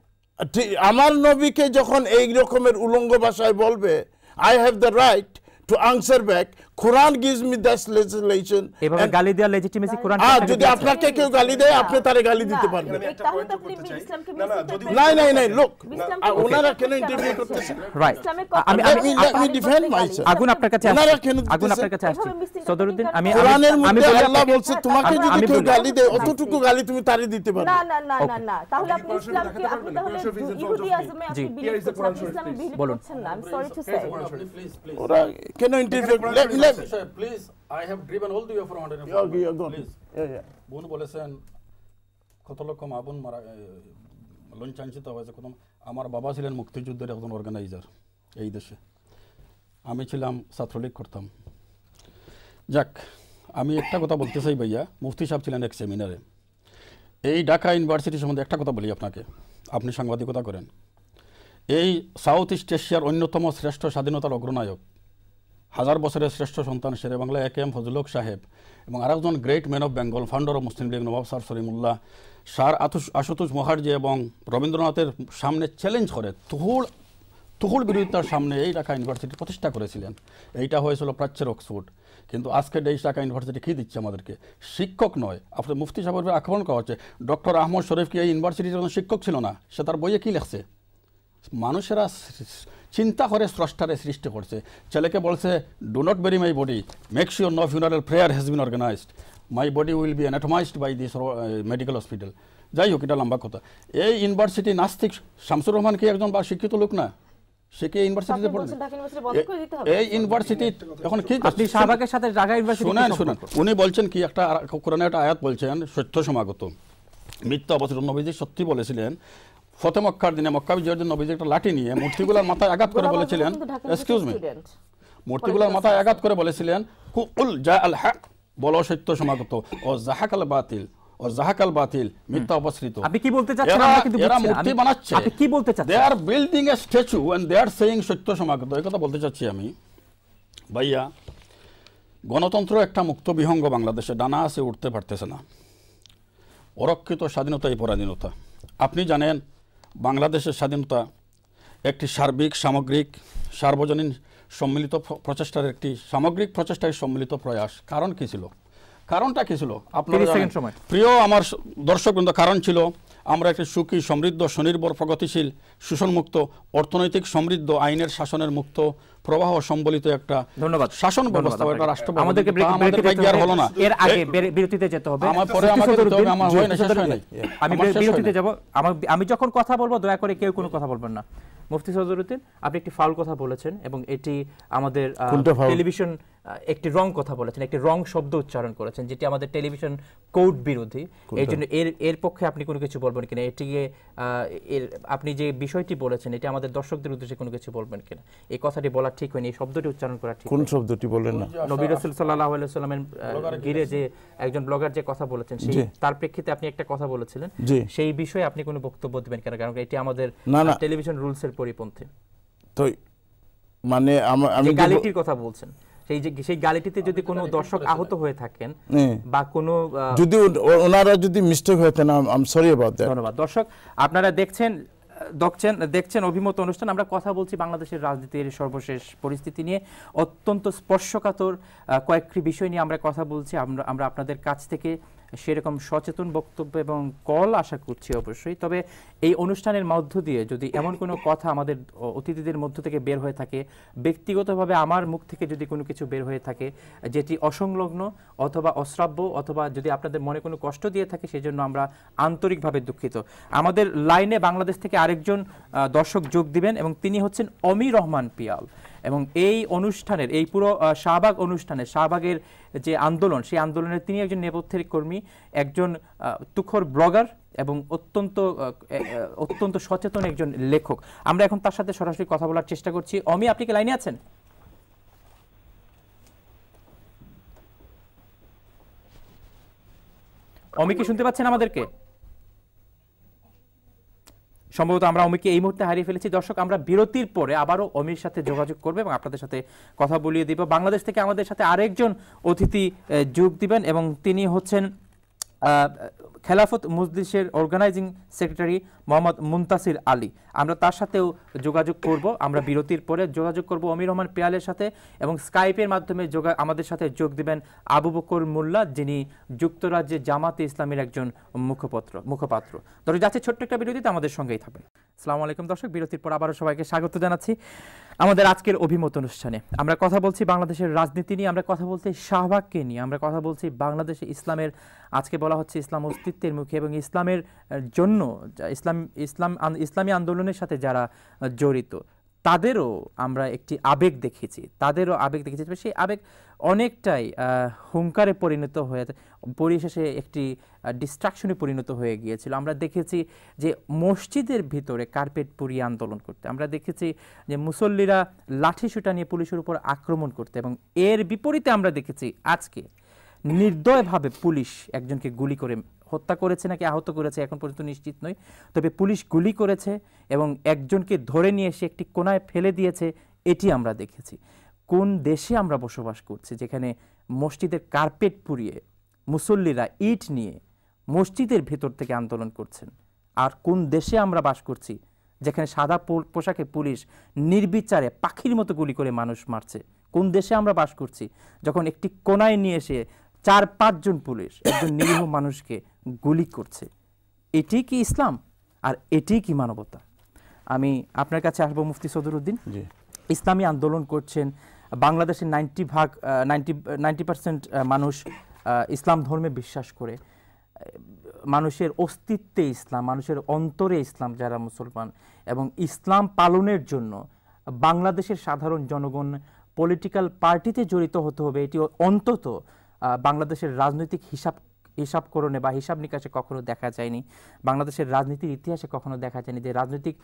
আমার নবীকে যখন এই রকমের উলঙ্গ ভাষায় বলবে I have the right to answer back Quran gives me that legislation এভাবে গালি দেওয়া লেজিটিমেসি কোরআন আর যদি আপনাকে কেউ গালি দেয় আপনি তারে গালি দিতে পারবেন না না না লুক ওনারা কেন ইন্টারভিউ করতেছেন রাইট আমি আমি আমি ডিফেন্ড মাইসেলফ আগুন আপনার কাছে ওনারা কেন আগুন আপনার কাছে আসছে সদরউদ্দিন আমি কোরআনের মধ্যে আল্লাহ বলছে তোমাকে যদি কেউ গালি দেয় অতটুকু গালি তুমি তারে দিতে পারবে না না না না না তাহলে আপনি ইসলামকে আপনি তাহলে ইহুদিয়াজমে আপনি বিলিভ করছেন না বলুন I am sorry to say ওরা কেন interview let me. Sir, please, I have driven all the way from Okay, you're Please. Yeah, yeah. বোন বলেছেন কত লক্ষ মা মারা লঞ্চাঞ্চিত হয়েছে আমার বাবা ছিলেন মুক্তিযুদ্ধের একজন অর্গানাইজার এই দেশে আমি ছিলাম ছাত্রলীগ করতাম যাক আমি একটা কথা বলতে চাই ভাইয়া মুফতি সাহেব ছিলেন এক সেমিনারে এই ঢাকা ইউনিভার্সিটি সম্বন্ধে একটা কথা বলি আপনাকে আপনি সাংবাদিকতা করেন এই সাউথ ইস্ট এশিয়ার অন্যতম শ্রেষ্ঠ স্বাধীনতার অগ্রনায়ক হাজার বছরের শ্রেষ্ঠ সন্তান শেরে বাংলা একে এম ফজলুক সাহেব এবং আরেকজন great man of Bengal founder of Muslim League Nawab sir Salimullah sir আতুষ আশুতোষ মুখার্জি এবং রবীন্দ্রনাথের সামনে চ্যালেঞ্জ করে তুহুল তুহুল বিরোধিতার সামনে এই ঢাকা ইউনিভার্সিটি প্রতিষ্ঠা করেছিলেন এইটা হয়েছিল প্রাচ্যের অক্সফোর্ড কিন্তু আজকে এই ঢাকা ইউনিভার্সিটি কী দিচ্ছে আমাদেরকে শিক্ষক নয় আপনার মুফতি সাহেবের আক্রমণ করা হচ্ছে ডক্টর আহমদ শরীফ কি এই ইউনিভার্সিটির শিক্ষক ছিল না সে তার বইয়ে কী লেখছে মানুষেরা চিন্তা করে স্রষ্টারে সৃষ্টি করছে ছেলেকে বলছে do not bury my body make sure no funeral prayer has been organised my body will be anatomised by this medical hospital যাই হোক এটা লম্বা কথা এই ইউনিভার্সিটি নাস্তিক শামসুর রহমান কি একজন বা শিক্ষিত লোক না সে কি ইউনিভার্সিটিতে এই ইউনিভার্সিটি এখন কি আপনি শাহবাগের সাথে ঢাকা ইউনিভার্সিটি শুনেন শুনেন উনি বলছেন কি একটা কোরআনে একটা আয়াত বলছেন সত্য সমাগত মিথ্যা অবস্থিত নবীজি সত্যি বলেছিলেন ফতে মক্কার দিনে মক্কা বিজয়ের জন্য নবীজি একটা লাঠি নিয়ে মূর্তিগুলার মাথায় আঘাত করে বলেছিলেন এক্সকিউজ মি মূর্তিগুলার মাথায় আঘাত করে বলেছিলেন কু উল জা আল হক বলো সত্য সমাগত ও জাহাক আল বাতিল ও জাহাকাল বাতিল মিথ্যা অপসৃত আপনি কি বলতে চাচ্ছেন আমরা কিন্তু এরা মূর্তি বানাচ্ছে আপনি কি বলতে চাচ্ছেন they are building a statue and they are saying সত্য সমাগত এই কথা বলতে চাচ্ছি আমি ভাইয়া গণতন্ত্র একটা মুক্ত বিহঙ্গ বাংলাদেশে ডানা আছে উঠতে পারতেছে না অরক্ষিত স্বাধীনতা এই পরাধীনতা আপনি জানেন বাংলাদেশের স্বাধীনতা একটি সার্বিক সামগ্রিক সার্বজনীন সম্মিলিত প্রচেষ্টার একটি সামগ্রিক প্রচেষ্টায় সম্মিলিত প্রয়াস কারণ কী ছিল কারণটা কী ছিল আপনার প্রিয় আমার দর্শকবৃন্দ কারণ ছিল আমরা একটি সুখী সমৃদ্ধ স্বনির্ভর প্রগতিশীল শোষণমুক্ত অর্থনৈতিক সমৃদ্ধ আইনের শাসনের মুক্ত প্রবাহ সম্বলিত একটা ধন্যবাদ শাসন ব্যবস্থা একটা রাষ্ট্র আমাদেরকে আমাদের ভাগ্য আর হলো না এর আগে বিরতিতে যেতে হবে আমার পরে আমাকে যেতে হবে আমার হয় না শেষ হয় নাই আমি বিরতিতে যাব আমি যখন কথা বলবো দয়া করে কেউ কোনো কথা বলবেন না মুফতি সজরুদ্দিন আপনি একটি ফাউল কথা বলেছেন এবং এটি আমাদের টেলিভিশন একটি রং কথা বলেছেন একটি রং শব্দ উচ্চারণ করেছেন যেটি আমাদের টেলিভিশন কোড বিরোধী এই জন্য এর এর পক্ষে আপনি কোনো কিছু বলবেন কিনা এটিকে এর আপনি যে বিষয় বিষয়টি বলেছেন এটি আমাদের দর্শকদের উদ্দেশ্যে কোনো কিছু বলবেন কিনা এই কথাটি বলা ঠিক হয়নি এই শব্দটি উচ্চারণ করা ঠিক কোন শব্দটি বলেন না নবী রাসূল সাল্লাল্লাহু আলাইহি সাল্লামের ঘিরে যে একজন ব্লগার যে কথা বলেছেন সেই তার প্রেক্ষিতে আপনি একটা কথা বলেছিলেন সেই বিষয়ে আপনি কোনো বক্তব্য দিবেন কিনা কারণ এটি আমাদের টেলিভিশন রুলস এর পরিপন্থী তো মানে আমি গালিটির কথা বলছেন সেই যে সেই গালিটিতে যদি কোনো দর্শক আহত হয়ে থাকেন বা কোনো যদি ওনারা যদি মিস্টেক হয়ে থাকেন I am sorry about that ধন্যবাদ দর্শক আপনারা দেখছেন দেখছেন দেখছেন অভিমত অনুষ্ঠান আমরা কথা বলছি বাংলাদেশের রাজনীতির সর্বশেষ পরিস্থিতি নিয়ে অত্যন্ত স্পর্শকাতর কয়েকটি বিষয় নিয়ে আমরা কথা বলছি আমরা আমরা আপনাদের কাছ থেকে সেরকম সচেতন বক্তব্য এবং কল আশা করছি অবশ্যই তবে এই অনুষ্ঠানের মধ্য দিয়ে যদি এমন কোনো কথা আমাদের অতিথিদের মধ্য থেকে বের হয়ে থাকে ব্যক্তিগতভাবে আমার মুখ থেকে যদি কোনো কিছু বের হয়ে থাকে যেটি অসংলগ্ন অথবা অশ্রাব্য অথবা যদি আপনাদের মনে কোনো কষ্ট দিয়ে থাকে সেজন্য আমরা আন্তরিকভাবে দুঃখিত আমাদের লাইনে বাংলাদেশ থেকে আরেকজন দর্শক যোগ দিবেন এবং তিনি হচ্ছেন অমি রহমান পিয়াল এবং এই অনুষ্ঠানের এই পুরো শাহবাগ অনুষ্ঠানে শাহবাগের যে আন্দোলন সেই আন্দোলনের তিনি একজন নেপথ্যের কর্মী একজন তুখর ব্লগার এবং অত্যন্ত অত্যন্ত সচেতন একজন লেখক আমরা এখন তার সাথে সরাসরি কথা বলার চেষ্টা করছি অমি আপনি কি লাইনে আছেন অমি কি শুনতে পাচ্ছেন আমাদেরকে সম্ভবত আমরা অমিকে এই মুহূর্তে হারিয়ে ফেলেছি দর্শক আমরা বিরতির পরে আবারও অমির সাথে যোগাযোগ করবে এবং আপনাদের সাথে কথা বলিয়ে দিব বাংলাদেশ থেকে আমাদের সাথে আরেকজন অতিথি যোগ দিবেন এবং তিনি হচ্ছেন খেলাফত মজলিসের অর্গানাইজিং সেক্রেটারি মোহাম্মদ মুন্তাসির আলী আমরা তার সাথেও যোগাযোগ করব আমরা বিরতির পরে যোগাযোগ করব অমির রহমান পেয়ালের সাথে এবং স্কাইপের মাধ্যমে যোগা আমাদের সাথে যোগ দেবেন আবু বকর মোল্লা যিনি যুক্তরাজ্যে জামাতে ইসলামের একজন মুখপাত্র মুখপাত্র ধরে যাচ্ছে ছোট্ট একটা বিরতিতে আমাদের সঙ্গেই থাকবেন সালাম আলাইকুম দর্শক বিরতির পর আবারও সবাইকে স্বাগত জানাচ্ছি আমাদের আজকের অভিমত অনুষ্ঠানে আমরা কথা বলছি বাংলাদেশের রাজনীতি নিয়ে আমরা কথা বলছি শাহবাগকে নিয়ে আমরা কথা বলছি বাংলাদেশে ইসলামের আজকে বলা হচ্ছে ইসলাম অস্তিত্বের মুখে এবং ইসলামের জন্য ইসলাম ইসলাম ইসলামী আন্দোলনের সাথে যারা জড়িত তাদেরও আমরা একটি আবেগ দেখেছি তাদেরও আবেগ দেখেছি সেই আবেগ অনেকটাই হুঙ্কারে পরিণত হয়ে পরিশেষে একটি ডিস্ট্রাকশনে পরিণত হয়ে গিয়েছিল আমরা দেখেছি যে মসজিদের ভিতরে কার্পেট পুড়িয়ে আন্দোলন করতে আমরা দেখেছি যে মুসল্লিরা লাঠি সুটা নিয়ে পুলিশের উপর আক্রমণ করতে এবং এর বিপরীতে আমরা দেখেছি আজকে নির্দয়ভাবে পুলিশ একজনকে গুলি করে হত্যা করেছে নাকি আহত করেছে এখন পর্যন্ত নিশ্চিত নয় তবে পুলিশ গুলি করেছে এবং একজনকে ধরে নিয়ে এসে একটি কোনায় ফেলে দিয়েছে এটি আমরা দেখেছি কোন দেশে আমরা বসবাস করছি যেখানে মসজিদের কার্পেট পুড়িয়ে মুসল্লিরা ইট নিয়ে মসজিদের ভেতর থেকে আন্দোলন করছেন আর কোন দেশে আমরা বাস করছি যেখানে সাদা পোশাকে পুলিশ নির্বিচারে পাখির মতো গুলি করে মানুষ মারছে কোন দেশে আমরা বাস করছি যখন একটি কোনায় নিয়ে এসে চার পাঁচজন পুলিশ একজন নিরীহ মানুষকে গুলি করছে এটি কি ইসলাম আর এটি কি মানবতা আমি আপনার কাছে আসবো মুফতি সদরুদ্দিন ইসলামী আন্দোলন করছেন বাংলাদেশের নাইনটি ভাগ নাইনটি নাইনটি পার্সেন্ট মানুষ ইসলাম ধর্মে বিশ্বাস করে মানুষের অস্তিত্বে ইসলাম মানুষের অন্তরে ইসলাম যারা মুসলমান এবং ইসলাম পালনের জন্য বাংলাদেশের সাধারণ জনগণ পলিটিক্যাল পার্টিতে জড়িত হতে হবে এটি অন্তত বাংলাদেশের রাজনৈতিক হিসাব হিসাবকরণে বা হিসাব নিকাশে কখনো দেখা যায়নি বাংলাদেশের রাজনীতির ইতিহাসে কখনো দেখা যায়নি যে রাজনৈতিক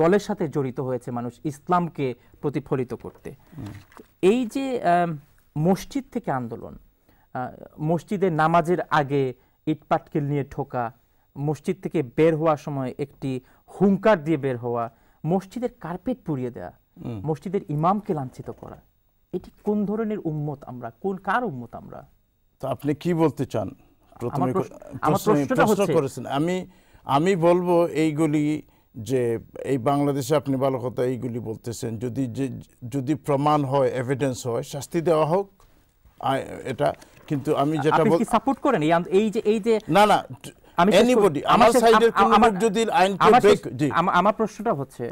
দলের সাথে জড়িত হয়েছে মানুষ ইসলামকে প্রতিফলিত করতে এই যে মসজিদ থেকে আন্দোলন মসজিদে নামাজের আগে ইটপাটকেল নিয়ে ঠোকা মসজিদ থেকে বের হওয়ার সময় একটি হুঙ্কার দিয়ে বের হওয়া মসজিদের কার্পেট পুড়িয়ে দেওয়া মসজিদের ইমামকে লাঞ্ছিত করা এটি কোন ধরনের উম্মত আমরা কোন কার উম্মত আমরা তো আপনি কি বলতে চান প্রথমে প্রশ্ন করেছেন আমি আমি বলবো এইগুলি যে এই বাংলাদেশে আপনি ভালো কথা এইগুলি বলতেছেন যদি যদি প্রমাণ হয় এভিডেন্স হয় শাস্তি দেওয়া হোক এটা কিন্তু আমি যেটা বল সাপোর্ট করেন এই এই যে এই যে না না আমি এনিবডি আমার সাইডের কোন লোক যদি আইনকে ব্রেক আমার প্রশ্নটা হচ্ছে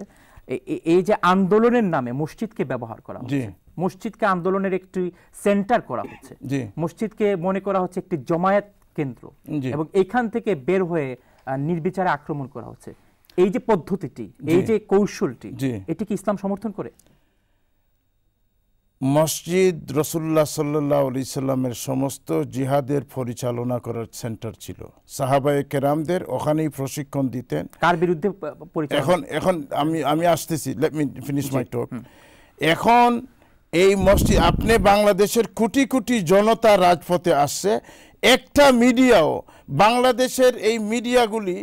এই যে আন্দোলনের নামে মসজিদকে ব্যবহার করা হচ্ছে মসজিদকে আন্দোলনের একটি সেন্টার করা হচ্ছে মসজিদকে মনে করা হচ্ছে একটি জমায়েত কেন্দ্র এবং এখান থেকে বের হয়ে নির্বিচারে আক্রমণ করা হচ্ছে এই যে পদ্ধতিটি এই যে কৌশলটি এটি কি ইসলাম সমর্থন করে মসজিদ রসুল্লাহ সাল্লাহ আলি সাল্লামের সমস্ত জিহাদের পরিচালনা করার সেন্টার ছিল সাহাবায়ে কেরামদের ওখানেই প্রশিক্ষণ দিতেন তার বিরুদ্ধে এখন এখন আমি আমি আসতেছি let me finish my talk এখন এই মসজিদ আপনি বাংলাদেশের কোটি কোটি জনতা রাজপথে আসছে একটা মিডিয়াও বাংলাদেশের এই মিডিয়াগুলি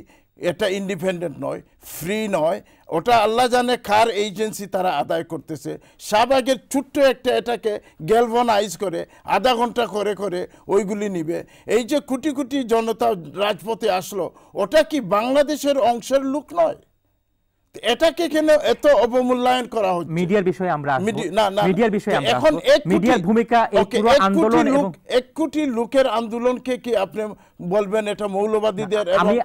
এটা ইন্ডিপেন্ডেন্ট নয় ফ্রি নয় ওটা আল্লাহ জানে কার এজেন্সি তারা আদায় করতেছে শাহবাগের ছোট্ট একটা এটাকে গ্যালভানাইজ করে আধা ঘন্টা করে করে ওইগুলি নিবে এই যে কোটি কোটি জনতা রাজপথে আসলো ওটা কি বাংলাদেশের অংশের লোক নয় এটাকে কেন এত অবমূল্যায়ন করা হচ্ছে মিডিয়ার বিষয়ে আমরা না না মিডিয়ার বিষয়ে আমরা এখন মিডিয়ার ভূমিকা এক পুরো আন্দোলন এবং এক কোটি লোকের আন্দোলনকে কি আপনি বলবেন এটা মৌলবাদীদের এবং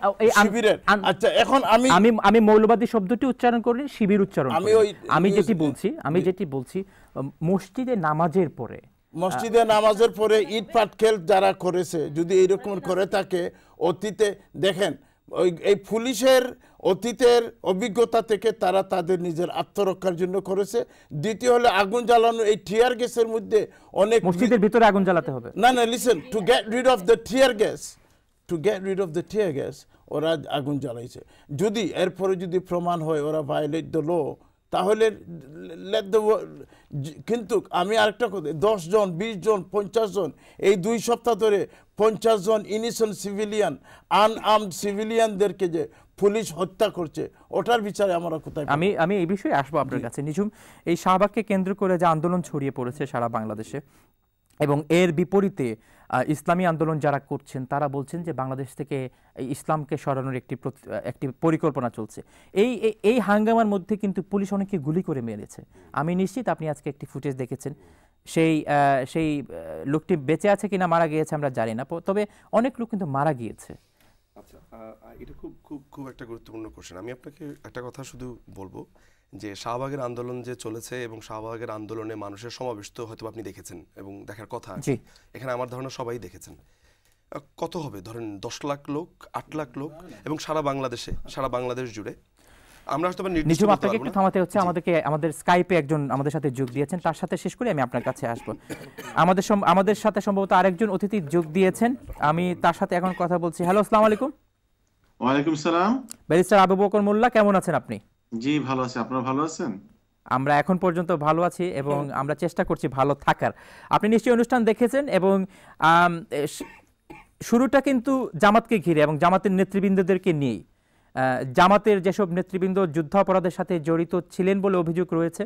শিবিরের আচ্ছা এখন আমি আমি আমি মৌলবাদী শব্দটি উচ্চারণ করি শিবির উচ্চারণ আমি ওই আমি যেটি বলছি আমি যেটি বলছি মসজিদে নামাজের পরে মসজিদে নামাজের পরে ইট পাটকেল যারা করেছে যদি এরকম করে থাকে অতীতে দেখেন ওই এই পুলিশের অতীতের অভিজ্ঞতা থেকে তারা তাদের নিজের আত্মরক্ষার জন্য করেছে দ্বিতীয় হলো আগুন জ্বালানো এই টিয়ার গ্যাসের মধ্যে অনেক মসজিদের ভিতরে আগুন জ্বালাতে হবে না না listen to get rid of the tear gas to get rid of the tear gas ওরা আগুন জ্বালাইছে যদি এরপরে যদি প্রমাণ হয় ওরা ভায়োলেট দ্য ল তাহলে কিন্তু আমি আরেকটা কথা দশজন বিশ জন পঞ্চাশ জন এই দুই সপ্তাহ ধরে পঞ্চাশ জন ইনিসেন্ট সিভিলিয়ান আনআর্মড সিভিলিয়ানদেরকে যে পুলিশ হত্যা করছে ওটার বিচারে আমরা কোথায় আমি আমি এই বিষয়ে আসবো আপনার কাছে নিঝুম এই শাহবাগকে কেন্দ্র করে যে আন্দোলন ছড়িয়ে পড়েছে সারা বাংলাদেশে এবং এর বিপরীতে ইসলামী আন্দোলন যারা করছেন তারা বলছেন যে বাংলাদেশ থেকে ইসলামকে সরানোর একটি একটি পরিকল্পনা চলছে এই এই হাঙ্গামার মধ্যে কিন্তু পুলিশ অনেককে গুলি করে মেরেছে আমি নিশ্চিত আপনি আজকে একটি ফুটেজ দেখেছেন সেই সেই লোকটি বেঁচে আছে কিনা মারা গিয়েছে আমরা জানি না তবে অনেক লোক কিন্তু মারা গিয়েছে আচ্ছা এটা খুব খুব খুব একটা গুরুত্বপূর্ণ কোশ্চেন আমি আপনাকে একটা কথা শুধু বলবো যে শাহবাগের আন্দোলন যে চলেছে এবং শাহবাগের আন্দোলনে মানুষের সমাবেশ তো হয়তো আপনি দেখেছেন এবং দেখার কথা এখানে আমার ধারণা সবাই দেখেছেন কত হবে ধরেন দশ লাখ লোক আট লাখ লোক এবং সারা বাংলাদেশে সারা বাংলাদেশ জুড়ে আমরা হয়তো নিজম আপনাকে একটু থামাতে হচ্ছে আমাদেরকে আমাদের স্কাইপে একজন আমাদের সাথে যোগ দিয়েছেন তার সাথে শেষ করে আমি আপনার কাছে আমাদের আমাদের সাথে সম্ভবত আরেকজন অতিথি যোগ দিয়েছেন আমি তার সাথে এখন কথা বলছি হ্যালো আসসালামু আলাইকুম ওয়ালাইকুম সালাম ব্যারিস্টার আবু বকর মোল্লা কেমন আছেন আপনি জি ভালো আছি আপনারা ভালো আছেন আমরা এখন পর্যন্ত ভালো আছি এবং আমরা চেষ্টা করছি ভালো থাকার আপনি নিশ্চয়ই অনুষ্ঠান দেখেছেন এবং শুরুটা কিন্তু জামাতকে ঘিরে এবং জামাতের নেতৃবৃন্দদেরকে নিয়েই জামাতের যেসব নেতৃবৃন্দ যুদ্ধাপরাধের সাথে জড়িত ছিলেন বলে অভিযোগ রয়েছে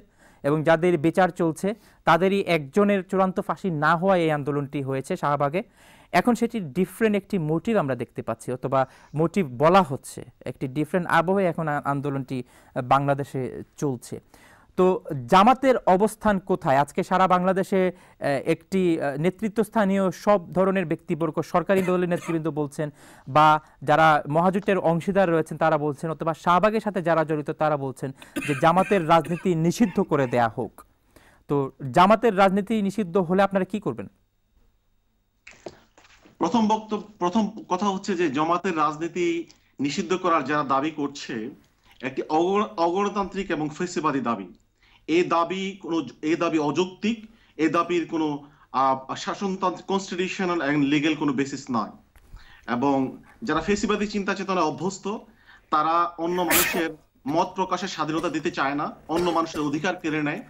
এবং যাদের বিচার চলছে তাদেরই একজনের চূড়ান্ত ফাঁসি না হওয়ায় এই আন্দোলনটি হয়েছে শাহবাগে এখন সেটি ডিফারেন্ট একটি মোটিভ আমরা দেখতে পাচ্ছি অথবা মোটিভ বলা হচ্ছে একটি ডিফারেন্ট আবহে এখন আন্দোলনটি বাংলাদেশে চলছে তো জামাতের অবস্থান কোথায় আজকে সারা বাংলাদেশে একটি নেতৃত্বস্থানীয় সব ধরনের ব্যক্তিবর্গ সরকারি দলের নেতৃবৃন্দ বলছেন বা যারা মহাজোটের অংশীদার রয়েছেন তারা বলছেন অথবা শাহবাগের সাথে যারা জড়িত তারা বলছেন যে জামাতের রাজনীতি নিষিদ্ধ করে দেয়া হোক তো জামাতের রাজনীতি নিষিদ্ধ হলে আপনারা কি করবেন প্রথম বক্তব্য প্রথম কথা হচ্ছে যে জামাতের রাজনীতি নিষিদ্ধ করার যারা দাবি করছে একটি অগণতান্ত্রিক এবং ফেসিবাদী দাবি এ দাবি কোন এ দাবি অযৌক্তিক এ দাবির কোনো শাসনতান্ত্রিক কনস্টিটিউশনাল অ্যান্ড লিগেল কোনো বেসিস নয় এবং যারা ফেসিবাদী চিন্তা চেতনায় অভ্যস্ত তারা অন্য মানুষের মত প্রকাশের স্বাধীনতা দিতে চায় না অন্য মানুষের অধিকার কেড়ে নেয়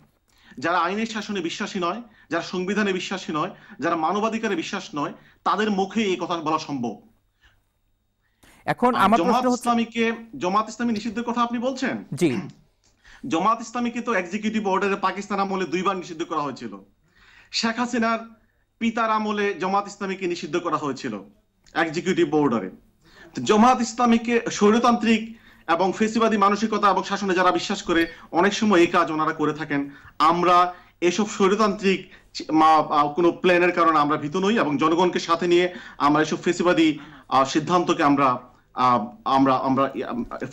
যারা আইনের শাসনে বিশ্বাসী নয় যারা সংবিধানে বিশ্বাসী নয় যারা মানবাধিকারে বিশ্বাস নয় তাদের মুখে এই কথা বলা সম্ভব এখন আমার প্রশ্ন হচ্ছে জমাত ইসলামী নিষিদ্ধের কথা আপনি বলছেন জি জমাত ইসলামী কিন্তু এক্সিকিউটিভ অর্ডারে পাকিস্তান আমলে দুইবার নিষিদ্ধ করা হয়েছিল শেখ হাসিনার পিতার আমলে জমাত ইসলামীকে নিষিদ্ধ করা হয়েছিল এক্সিকিউটিভ অর্ডারে জমাত ইসলামীকে স্বৈরতান্ত্রিক এবং ফেসিবাদী মানসিকতা এবং শাসনে যারা বিশ্বাস করে অনেক সময় এই কাজ ওনারা করে থাকেন আমরা এসব স্বৈরতান্ত্রিক কোনো প্ল্যানের কারণে আমরা ভীত নই এবং জনগণকে সাথে নিয়ে আমরা এসব ফেসিবাদী সিদ্ধান্তকে আমরা আমরা আমরা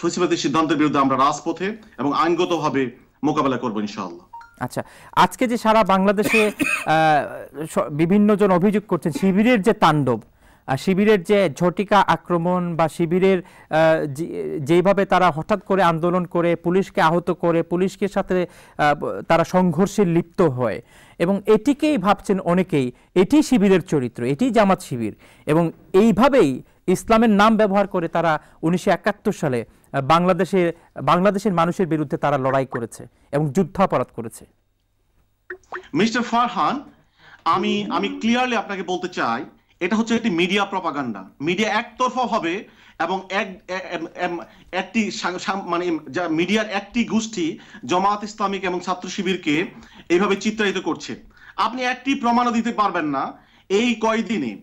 ফসিবাদের সিদ্ধান্তের বিরুদ্ধে আমরা রাজপথে এবং আইনগতভাবে মোকাবেলা করব ইনশাআল্লাহ আচ্ছা আজকে যে সারা বাংলাদেশে বিভিন্ন জন অভিযোগ করছেন শিবিরের যে তাণ্ডব শিবিরের যে ঝটিকা আক্রমণ বা শিবিরের যেভাবে তারা হঠাৎ করে আন্দোলন করে পুলিশকে আহত করে পুলিশকে সাথে তারা সংঘর্ষে লিপ্ত হয় এবং এটিকেই ভাবছেন অনেকেই এটি শিবিরের চরিত্র এটি জামাত শিবির এবং এইভাবেই ইসলামের নাম ব্যবহার করে তারা উনিশশো সালে বাংলাদেশে বাংলাদেশের মানুষের বিরুদ্ধে তারা লড়াই করেছে এবং যুদ্ধাপরাধ করেছে মিস্টার ফারহান আমি আমি ক্লিয়ারলি আপনাকে বলতে চাই এটা হচ্ছে একটি মিডিয়া প্রপাগান্ডা মিডিয়া একতরফা হবে এবং এক একটি মানে যা মিডিয়ার একটি গোষ্ঠী জমাত ইসলামিক এবং ছাত্র শিবিরকে এইভাবে চিত্রায়িত করছে আপনি একটি প্রমাণও দিতে পারবেন না এই কয়দিনে